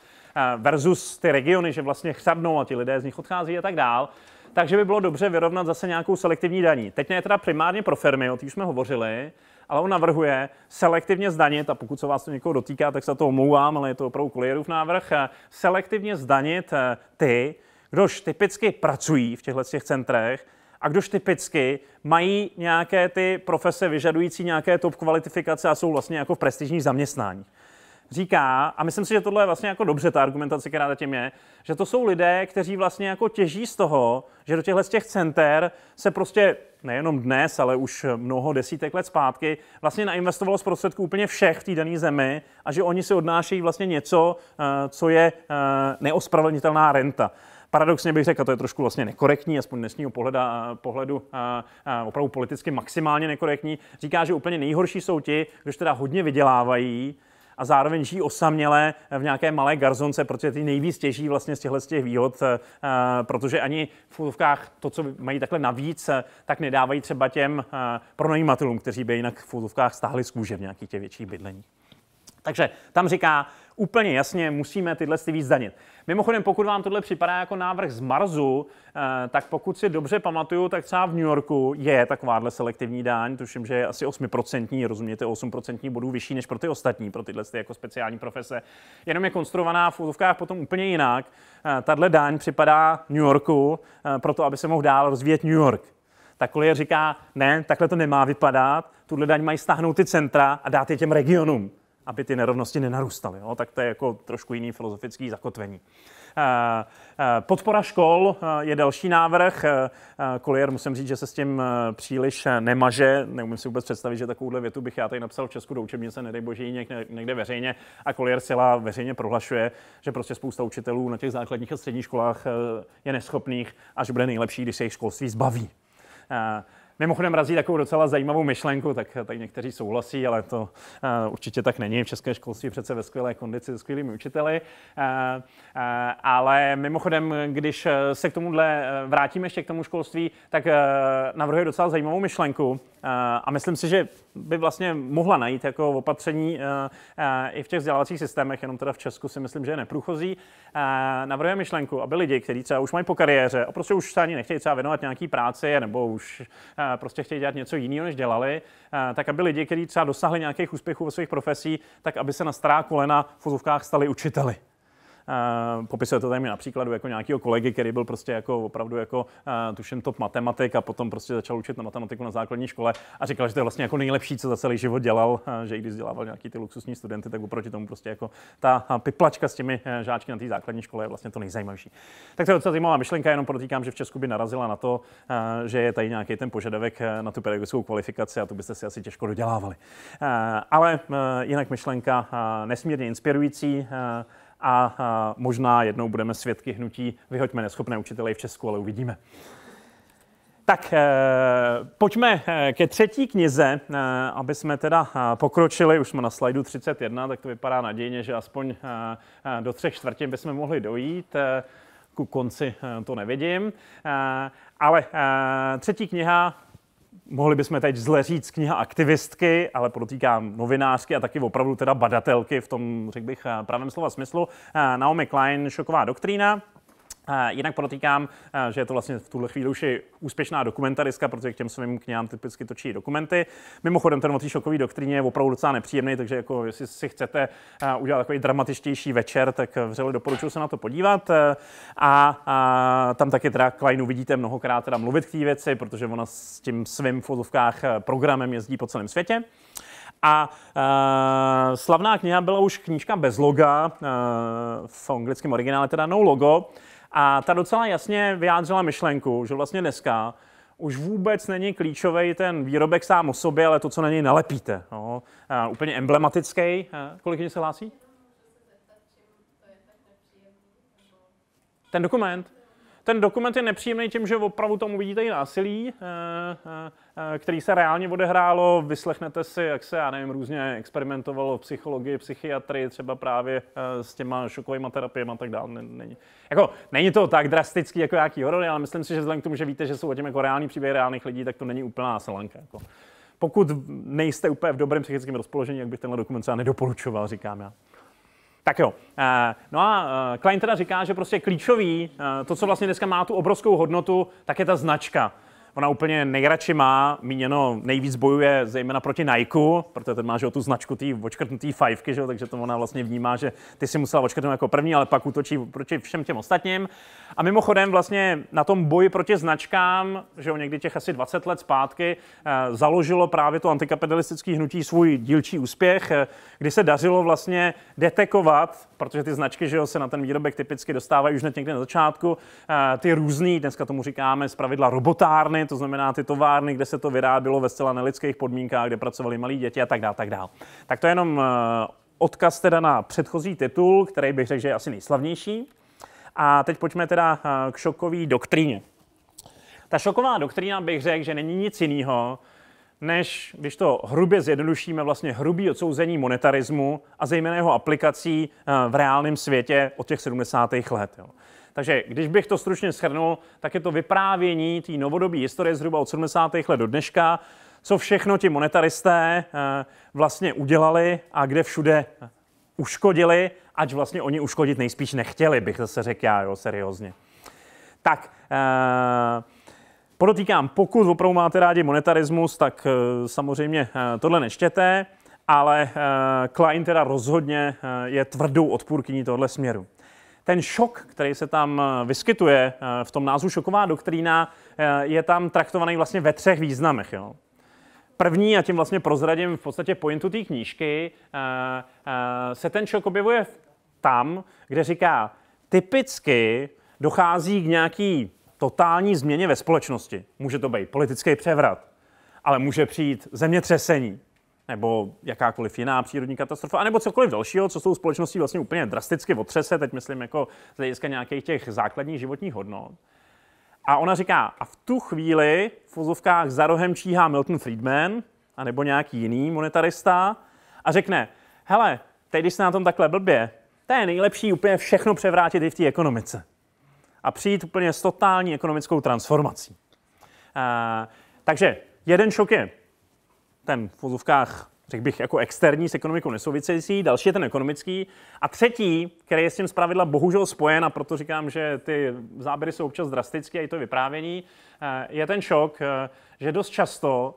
versus ty regiony, že vlastně chřadnou a ti lidé z nich odchází a tak dále, takže by bylo dobře vyrovnat zase nějakou selektivní daní. Teď je teda primárně pro firmy, o tom jsme hovořili, ale on navrhuje selektivně zdanit, a pokud se vás to někoho dotýká, tak se to omlouvám, ale je to opravdu kolierův návrh, eh, selektivně zdanit eh, ty, kdož typicky pracují v těchto těch centrech, a kdož typicky mají nějaké ty profese vyžadující nějaké top kvalifikace a jsou vlastně jako v prestižních zaměstnání. Říká, a myslím si, že tohle je vlastně jako dobře ta argumentace, která zatím je, že to jsou lidé, kteří vlastně jako těží z toho, že do těchto z těch center se prostě nejenom dnes, ale už mnoho desítek let zpátky, vlastně nainvestovalo z prostředků úplně všech v té dané zemi a že oni si odnášejí vlastně něco, eh, co je eh, neospravedlnitelná renta paradoxně bych řekl, a to je trošku vlastně nekorektní, aspoň dnešního pohleda, eh, pohledu a, a opravdu politicky maximálně nekorektní, říká, že úplně nejhorší jsou ti, kdož teda hodně vydělávají, a zároveň žijí osamělé v nějaké malé garzonce, protože ty nejvíc těží vlastně z těchto z těch výhod, eh, protože ani v fotovkách to, co mají takhle navíc, eh, tak nedávají třeba těm eh, pronajímatelům, kteří by jinak v fotovkách stáhli z kůže v nějakých těch větších bydleních. Takže tam říká úplně jasně, musíme tyhle víc zdanit. Mimochodem, pokud vám tohle připadá jako návrh z Marzu, eh, tak pokud si dobře pamatuju, tak třeba v New Yorku je takováhle selektivní dáň, tuším, že je asi 8%, rozumíte, 8% bodů vyšší než pro ty ostatní, pro tyhle jako speciální profese. Jenom je konstruovaná v úzovkách potom úplně jinak. Eh, tahle dáň připadá New Yorku, eh, proto aby se mohl dál rozvíjet New York. Tak je říká, ne, takhle to nemá vypadat, tuhle daň mají stáhnout ty centra a dát je těm regionům aby ty nerovnosti nenarůstaly. No? Tak to je jako trošku jiný filozofický zakotvení. Eh, eh, podpora škol eh, je další návrh. Kolier, musím říct, že se s tím příliš nemaže. Neumím si vůbec představit, že takovouhle větu bych já tady napsal v Česku do učebnice, nedej boží, někde, veřejně. A Kolier celá veřejně prohlašuje, že prostě spousta učitelů na těch základních a středních školách je neschopných a že bude nejlepší, když se jejich školství zbaví. Mimochodem razí takovou docela zajímavou myšlenku, tak, eh, tady někteří souhlasí, ale to uh, určitě tak není. V české školství přece ve skvělé kondici se skvělými učiteli. Uh, uh, ale mimochodem, když se k tomuhle vrátíme ještě k tomu školství, tak uh, navrhuje docela zajímavou myšlenku uh, a myslím si, že by vlastně mohla najít jako opatření eh, eh, i v těch vzdělávacích systémech, jenom teda v Česku si myslím, že je neprůchozí. Eh, navrhuje myšlenku, aby lidi, kteří třeba už mají po kariéře a prostě už se ani nechtějí třeba věnovat nějaký práci nebo už prostě chtějí dělat něco jiného, než dělali, tak aby lidi, kteří třeba dosáhli nějakých úspěchů ve svých profesí, tak aby se na stará kolena v fuzovkách stali učiteli popisuje to tady na příkladu jako nějakého kolegy, který byl prostě jako opravdu jako tuším top matematik a potom prostě začal učit na matematiku na základní škole a říkal, že to je vlastně jako nejlepší, co za celý život dělal, že i když dělával nějaký ty luxusní studenty, tak oproti tomu prostě jako ta piplačka s těmi e, žáčky na té základní škole je vlastně to nejzajímavější. Tak to je docela zajímavá myšlenka, jenom protýkám, že v Česku by narazila na to, že je tady nějaký ten požadavek e, na tu pedagogickou kvalifikaci a to byste si asi těžko dodělávali. E, ale jinak myšlenka nesmírně inspirující a možná jednou budeme svědky hnutí vyhoďme neschopné učitele v Česku, ale uvidíme. Tak eh, pojďme eh, ke třetí knize, eh, aby jsme teda pokročili, už jsme na slajdu 31, tak to vypadá nadějně, že aspoň do třech čtvrtin bychom mohli dojít. Ku konci to nevidím. Ale třetí kniha mohli bychom teď zle říct kniha aktivistky, ale podotýkám novinářky a taky opravdu teda badatelky v tom, řekl bych, eh, pravém slova smyslu. Eh, Naomi Klein, Šoková doktrína. Jinak podotýkám, že je to vlastně v tuhle chvíli už i úspěšná dokumentaristka, protože k těm svým knihám typicky točí dokumenty. Mimochodem, ten motý šokový doktríně je opravdu docela nepříjemný, takže jako, jestli si chcete udělat takový dramatičtější večer, tak vřele doporučuji se na to podívat. A, a tam taky teda Kleinu vidíte mnohokrát teda mluvit k té věci, protože ona s tím svým v programem jezdí po celém světě. A uh, slavná kniha byla už knížka bez loga, uh, v anglickém originále teda No Logo, uh, a ta docela jasně vyjádřila myšlenku, že vlastně dneska už vůbec není klíčový ten výrobek sám o sobě, ale to, co na něj nalepíte. No. A úplně emblematický. Kolik se hlásí? Ten dokument? Ten dokument je nepříjemný tím, že opravdu tam uvidíte i násilí, eh, eh, eh, který se reálně odehrálo. Vyslechnete si, jak se, já nevím, různě experimentovalo v psychologii, psychiatrii, třeba právě s těma šokovými terapiemi a tak dále. Není, jako, není to tak drastický jako nějaký horor, ale myslím si, že vzhledem k tomu, že víte, že jsou o těm jako reální příběhy reálných lidí, tak to není úplná selanka. Jako. Pokud nejste úplně v dobrém psychickém rozpoložení, jak bych tenhle dokument třeba nedoporučoval, říkám já. Tak jo. Eh, no a eh, Klein teda říká, že prostě klíčový, eh, to, co vlastně dneska má tu obrovskou hodnotu, tak je ta značka. Ona úplně nejradši má, míněno nejvíc bojuje zejména proti Nikeu, protože ten má že, tu značku té očkrtnuté fajfky, že, takže to ona vlastně vnímá, že ty si musela očkrtnout jako první, ale pak útočí proti všem těm ostatním. A mimochodem vlastně na tom boji proti značkám, že jo, někdy těch asi 20 let zpátky, eh, založilo právě to antikapitalistické hnutí svůj dílčí úspěch, eh, kdy se dařilo vlastně detekovat, protože ty značky že jo, se na ten výrobek typicky dostávají už hned někde na začátku, eh, ty různé, dneska tomu říkáme pravidla robotárny, to znamená ty továrny, kde se to vyrábělo ve zcela nelidských podmínkách, kde pracovali malí děti a tak dále. Tak, dál. tak to je jenom eh, odkaz teda na předchozí titul, který bych řekl, že je asi nejslavnější. A teď pojďme teda eh, k šokové doktríně. Ta šoková doktrína bych řekl, že není nic jiného, než, když to hrubě zjednodušíme, vlastně hrubý odsouzení monetarismu a zejména jeho aplikací eh, v reálném světě od těch 70. let. Jo. Takže když bych to stručně shrnul, tak je to vyprávění té novodobé historie zhruba od 70. let do dneška, co všechno ti monetaristé eh, vlastně udělali a kde všude uškodili, ať vlastně oni uškodit nejspíš nechtěli, bych zase řekl já, jo, seriózně. Tak, eh, podotýkám, pokud opravdu máte rádi monetarismus, tak eh, samozřejmě tohle nečtěte, ale Klein teda rozhodně je tvrdou odpůrkyní tohle směru ten šok, který se tam eh, vyskytuje eh, v tom názvu šoková doktrína, eh, je tam traktovaný vlastně ve třech významech. Jo. První, a tím vlastně prozradím v podstatě pointu té knížky, se ten šok objevuje tam, kde říká, typicky dochází k nějaký totální změně ve společnosti. Může to být politický převrat, ale může přijít zemětřesení, nebo jakákoliv jiná přírodní katastrofa, anebo cokoliv dalšího, co jsou společnosti vlastně úplně drasticky otřese, teď myslím jako z hlediska nějakých těch základních životních hodnot. A ona říká, a v tu chvíli v fozovkách za rohem číhá Milton Friedman, anebo nějaký jiný monetarista a řekne, hele, teď když se na tom takhle blbě, to je nejlepší úplně všechno převrátit i v té ekonomice. A přijít úplně s totální ekonomickou transformací. Uh, takže jeden šok je ten v pozovkách, řekl bych, jako externí s ekonomikou nesouvisející, další je ten ekonomický a třetí, který je s tím zpravidla bohužel spojen a proto říkám, že ty záběry jsou občas drastické a i to vyprávění, eh, je ten šok, eh, že dost často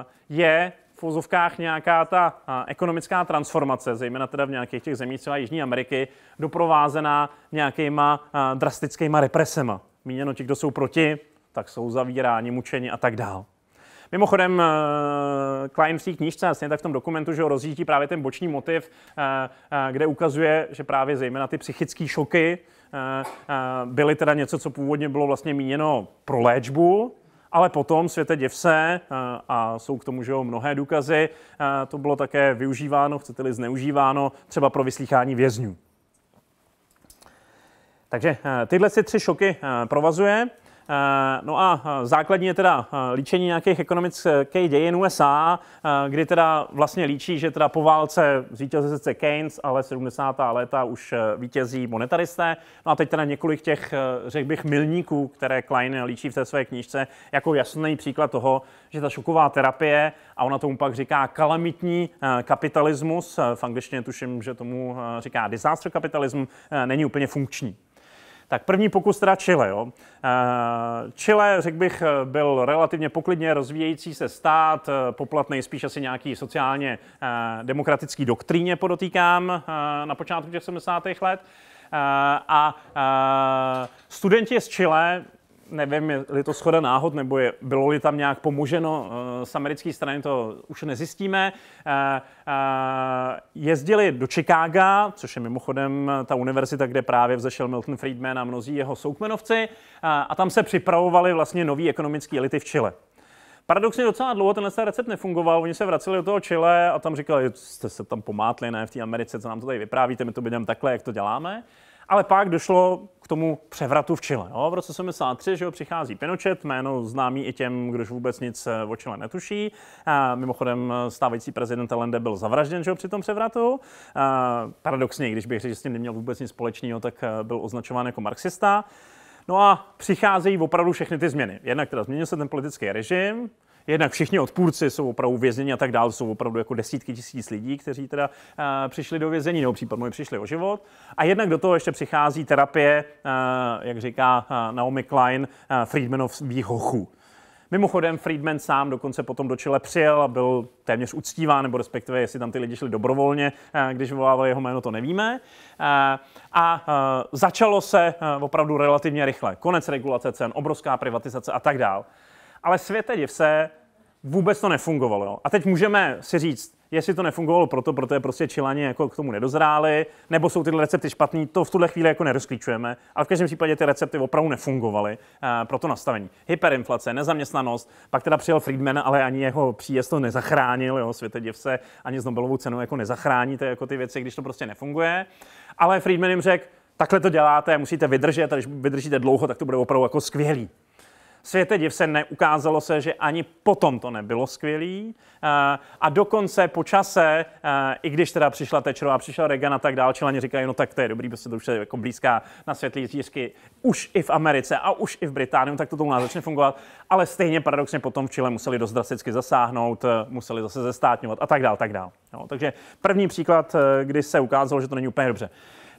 eh, je v vozovkách nějaká ta ekonomická transformace, zejména teda v nějakých těch zemích třeba Jižní Ameriky, doprovázená nějakýma drastickýma represema. Míněno ti, kdo jsou proti, tak jsou zavíráni, mučeni a tak dále. Mimochodem, eh, Klein v té knížce, vlastně tak v tom dokumentu, že ho rozjíždí právě ten boční motiv, eh, eh, kde ukazuje, že právě zejména ty psychické šoky byly teda něco, co původně bylo vlastně míněno pro léčbu, ale potom, světe děvce, a jsou k tomu že jo, mnohé důkazy, to bylo také využíváno, chcete-li zneužíváno, třeba pro vyslýchání vězňů. Takže tyhle si tři šoky provazuje. Eh, no a eh, základní je teda eh, líčení nějakých ekonomických dějin USA, kdy teda vlastně líčí, že teda po válce zvítězí sice Keynes, ale 70. léta už vítězí monetaristé. No a teď teda několik těch, řekl bych, milníků, které Klein líčí v té své knížce, jako jasný příklad toho, že ta šoková terapie, a ona tomu pak říká kalamitní kapitalismus, v angličtině tuším, že tomu říká disaster kapitalism, není úplně funkční. Tak první pokus teda Chile. Jo. Eh, Chile, řekl bych, byl relativně poklidně rozvíjející se stát, eh, poplatný spíš asi nějaký sociálně eh, demokratický doktríně, podotýkám, na počátku těch 70. let. A studenti z Chile nevím, je to schoda náhod, nebo je, bylo-li tam nějak pomoženo eh, z americké strany, to už nezjistíme. Eh, eh, jezdili do Chicaga, což je mimochodem ta univerzita, kde právě vzešel Milton Friedman a mnozí jeho soukmenovci, a tam se připravovali vlastně nový ekonomický elity v Chile. Paradoxně docela dlouho tenhle recept nefungoval, oni se vraceli do toho Chile a tam říkali, jste se tam pomátli, ne, v té Americe, co nám to tady vyprávíte, my to budeme takhle, jak to děláme. Ale pak došlo k tomu převratu v Chile. No, v roce 73 že jo, přichází Pinochet, jméno známý i těm, kdož vůbec nic eh, o Chile netuší. A eh, mimochodem eh, stávající prezident Allende byl zavražděn že jo, při tom převratu. A paradoxně, když bych řekl, že s tím neměl vůbec nic společného, tak byl označován jako marxista. No a přicházejí opravdu všechny ty změny. Jednak teda změnil se ten politický režim, jednak všichni odpůrci jsou opravdu vězněni a tak dále, jsou opravdu jako desítky tisíc lidí, kteří teda eh, přišli do vězení nebo případně přišli o život. A jednak do toho ještě přichází terapie, eh, jak říká eh, Naomi Klein, Friedmanov výhochu. Mimochodem, Friedman sám dokonce potom do Chile přijel a byl téměř uctíván, nebo respektive, jestli tam ty lidi šli dobrovolně, když volávali jeho jméno, to nevíme. A začalo se opravdu relativně rychle. Konec regulace cen, obrovská privatizace a tak dále ale světe div se, vůbec to nefungovalo. A teď můžeme si říct, jestli to nefungovalo proto, protože prostě čilani jako k tomu nedozráli, nebo jsou tyhle recepty špatný, to v tuhle chvíli jako nerozklíčujeme, ale v každém případě ty recepty opravdu nefungovaly uh, pro to nastavení. Hyperinflace, nezaměstnanost, pak teda přijel Friedman, ale ani jeho příjezd to nezachránil, jo, světe div se, ani s Nobelovou cenou jako nezachráníte jako ty věci, když to prostě nefunguje. Ale Friedman jim řekl, takhle to děláte, musíte vydržet, a když vydržíte dlouho, tak to bude opravdu jako skvělý. Světe div se neukázalo se, že ani potom to nebylo skvělý. Eh, a dokonce po čase, eh, i když teda přišla Tečerová, přišla Reagan a tak dál, čelani říkají, no tak to je dobrý, prostě to už je jako blízká na světlý zířky už i v Americe a už i v Británii, tak to tomu začne fungovat. Ale stejně paradoxně potom v Chile museli dost drasticky zasáhnout, eh, museli zase zestátňovat a tak dál, tak dál. Jo, takže první příklad, kdy se ukázalo, že to není úplně dobře.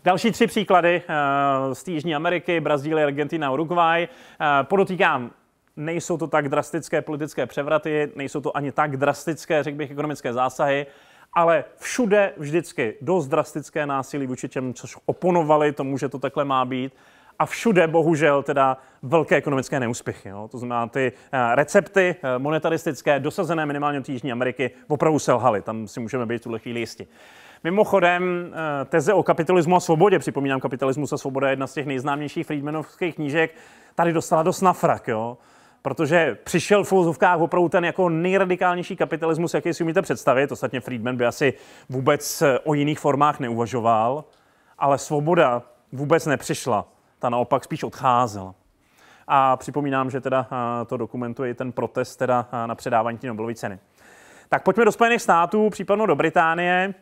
Další tři příklady eh, z Jižní Ameriky, Brazílie, Argentina, Uruguay. Eh, podotýkám, nejsou to tak drastické politické převraty, nejsou to ani tak drastické, řekl bych, ekonomické zásahy, ale všude vždycky dost drastické násilí vůči těm, což oponovali tomu, že to takhle má být. A všude bohužel teda velké ekonomické neúspěchy. Jo. To znamená, ty eh, recepty monetaristické, dosazené minimálně od Jižní Ameriky, opravdu selhaly. Tam si můžeme být v tuhle chvíli jistí. Mimochodem, eh, teze o kapitalismu a svobodě, připomínám, kapitalismus a svoboda je jedna z těch nejznámějších Friedmanovských knížek, tady dostala dost na frak, jo? protože přišel v filozofkách opravdu ten jako nejradikálnější kapitalismus, jaký si umíte představit. Ostatně Friedman by asi vůbec eh, o jiných formách neuvažoval, ale svoboda vůbec nepřišla. Ta naopak spíš odcházela. A připomínám, že teda eh, to dokumentuje i ten protest teda na předávání té Nobelovy ceny. Tak pojďme do Spojených států, případně do Británie.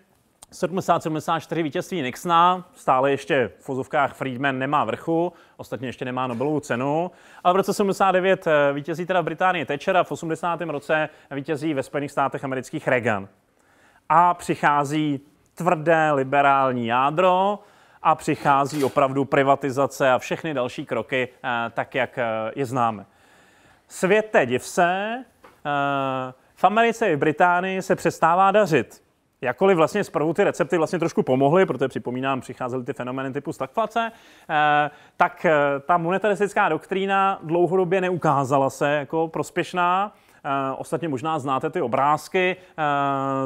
70-74 vítězství Nixna, stále ještě v fozovkách Friedman nemá vrchu, ostatně ještě nemá Nobelovu cenu, ale v roce 79 eh, vítězí teda v Británii Thatcher a v 80. roce vítězí ve Spojených státech amerických Reagan. A přichází tvrdé liberální jádro a přichází opravdu privatizace a všechny další kroky, eh, tak jak eh, je známe. Světe div se, v Americe i Británii se přestává dařit Jakkoliv vlastně zprvu ty recepty vlastně trošku pomohly, protože připomínám, přicházely ty fenomény typu stagflace, eh, tak eh, ta monetaristická doktrína dlouhodobě neukázala se jako prospěšná. Eh, ostatně možná znáte ty obrázky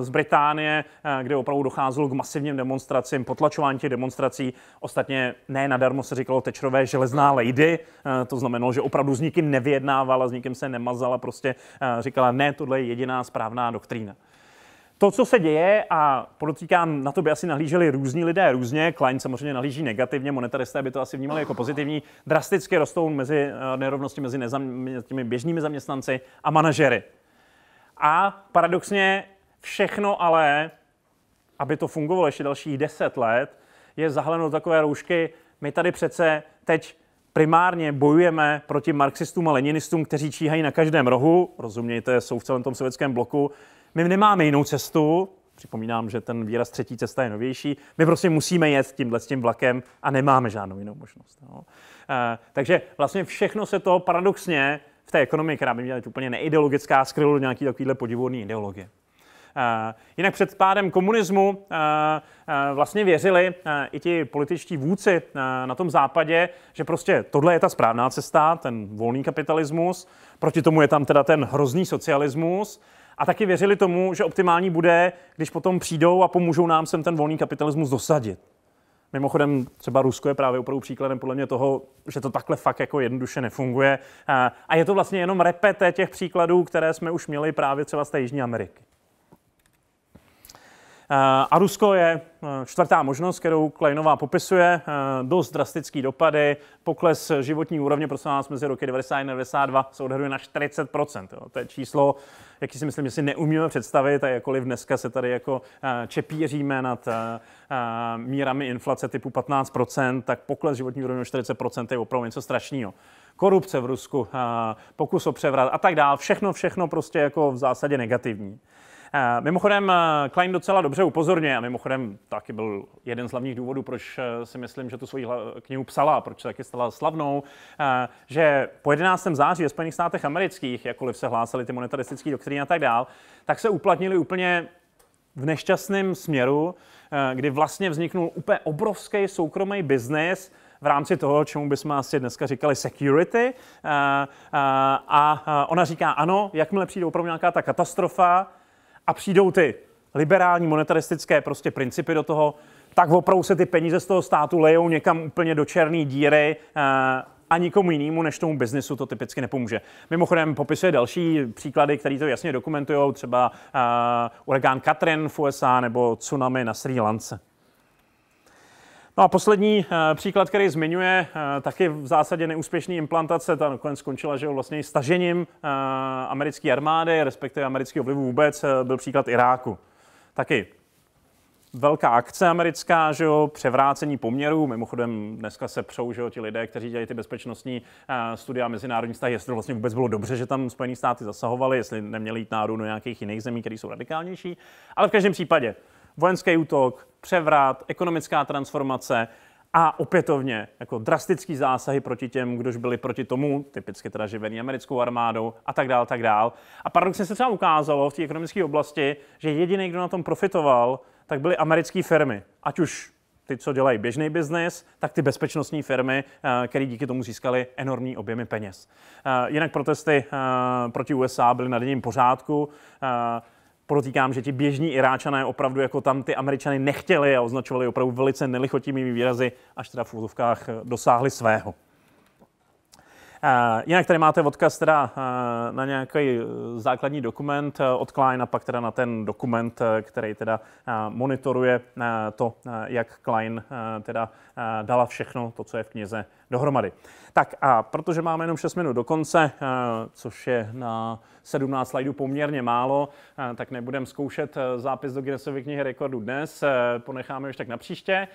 z Británie, kde opravdu docházelo k masivním demonstracím, potlačování těch demonstrací. Ostatně ne nadarmo se říkalo Tečrové železná lady, to znamenalo, že opravdu s nikým nevyjednávala, s nikým se nemazala, prostě říkala, ne, tohle je jediná správná doktrína. To, co se děje, a podotýkám, na to by asi nahlíželi různí lidé různě, Klein samozřejmě nahlíží negativně, monetaristé by to asi vnímali jako pozitivní, drasticky rostou mezi eh, nerovnosti mezi těmi běžnými zaměstnanci a manažery. A paradoxně všechno ale, aby to fungovalo ještě dalších deset let, je zahaleno takové roušky, my tady přece teď primárně bojujeme proti marxistům a leninistům, kteří číhají na každém rohu, rozumějte, jsou v celém tom sovětském bloku, my nemáme jinou cestu, připomínám, že ten výraz třetí cesta je novější, my prostě musíme jet tímhle s tím vlakem a nemáme žádnou jinou možnost. No. E, takže vlastně všechno se to paradoxně v té ekonomii, která by měla být úplně neideologická, skrylo do nějaký takovýhle podivodný ideologie. Uh, jinak před pádem komunismu uh, uh, vlastně věřili i ti političtí vůdci na tom západě, že prostě tohle je ta správná cesta, ten volný kapitalismus, proti tomu je tam teda ten hrozný socialismus a taky věřili tomu, že optimální bude, když potom přijdou a pomůžou nám sem ten volný kapitalismus dosadit. Mimochodem třeba Rusko je právě opravdu příkladem podle mě toho, že to takhle fakt jako jednoduše nefunguje. A je to vlastně jenom repete těch příkladů, které jsme už měli právě třeba z té Jižní Ameriky. Eh, a Rusko je eh, čtvrtá možnost, kterou Kleinová popisuje. Eh, dost drastický dopady. Pokles životní úrovně, prosím vás, mezi roky 91 a 92 se odhaduje na 40%. Jo. To je číslo, jaký si myslím, že si neumíme představit a jakkoliv dneska se tady jako čepíříme nad mírami inflace typu 15%, tak pokles životní úrovně 40% je opravdu něco strašného korupce v Rusku, pokus o převrat a tak dále. Všechno, všechno prostě jako v zásadě negativní. Eh, mimochodem, eh, Klein docela dobře upozorňuje a mimochodem taky byl jeden z hlavních důvodů, proč eh, si myslím, že tu svoji knihu psala, proč se taky stala slavnou, že po 11. září ve Spojených státech amerických, jakkoliv se hlásily ty monetaristické doktríny a tak dál, tak se uplatnili úplně v nešťastném směru, kdy vlastně vzniknul úplně obrovský soukromý biznis, v rámci toho, čemu bychom asi dneska říkali security. A, a ona říká, ano, jakmile přijde opravdu nějaká ta katastrofa, a přijdou ty liberální monetaristické prostě principy do toho, tak opravdu se ty peníze z toho státu lejou někam úplně do černé díry eh, a nikomu jinému než tomu biznisu to typicky nepomůže. Mimochodem popisuje další příklady, které to jasně dokumentují, třeba uh, eh, uragán Katrin v USA nebo tsunami na Sri Lance. No a poslední eh, příklad, který zmiňuje, eh, taky v zásadě neúspěšný implantace, ta nakonec skončila, že vlastně stažením eh, americké armády, respektive amerického vlivu vůbec, byl příklad Iráku. Taky velká akce americká, že jo, převrácení poměrů, mimochodem dneska se přou, že jo, ti lidé, kteří dělají ty bezpečnostní studia a mezinárodní vztahy, jestli to vlastně vůbec bylo dobře, že tam Spojené státy zasahovaly, jestli neměli jít náru do nějakých jiných zemí, které jsou radikálnější, ale v každém případě vojenský útok, převrat, ekonomická transformace a opětovně jako drastický zásahy proti těm, kdož byli proti tomu, typicky teda živení americkou armádou a tak dál, tak dál. A paradoxně se třeba ukázalo v té ekonomické oblasti, že jediný, kdo na tom profitoval, tak byly americké firmy. Ať už ty, co dělají běžný biznis, tak ty bezpečnostní firmy, eh, které díky tomu získaly enormní objemy peněz. Eh, jinak protesty eh, proti USA byly na denním pořádku. Podotýkám, že ti běžní Iráčané opravdu jako tam ty Američany nechtěli a označovali opravdu velice nelichotivými výrazy, až teda v úzovkách dosáhli svého. Uh, jinak tady máte odkaz teda uh, na nějaký eh, základní dokument uh, od Klein a pak teda na ten dokument, uh, který teda uh, monitoruje uh, to, uh, jak Klein uh, teda uh, dala všechno to, co je v knize dohromady. Uh, tak a protože máme jenom 6 minut do konce, eh, což je na 17 slajdů poměrně málo, eh, tak nebudem zkoušet eh, zápis do Guinnessovy knihy rekordu dnes, ponecháme už tak na příště.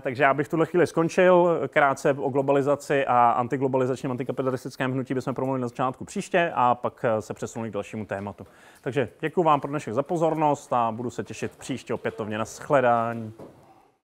Takže já bych v tuhle chvíli skončil. Krátce o globalizaci a antiglobalizačním, antikapitalistickém hnutí bychom promluvili na začátku příště a pak se přesunuli k dalšímu tématu. Takže děkuji vám pro dnešek za pozornost a budu se těšit příště opětovně na shledání.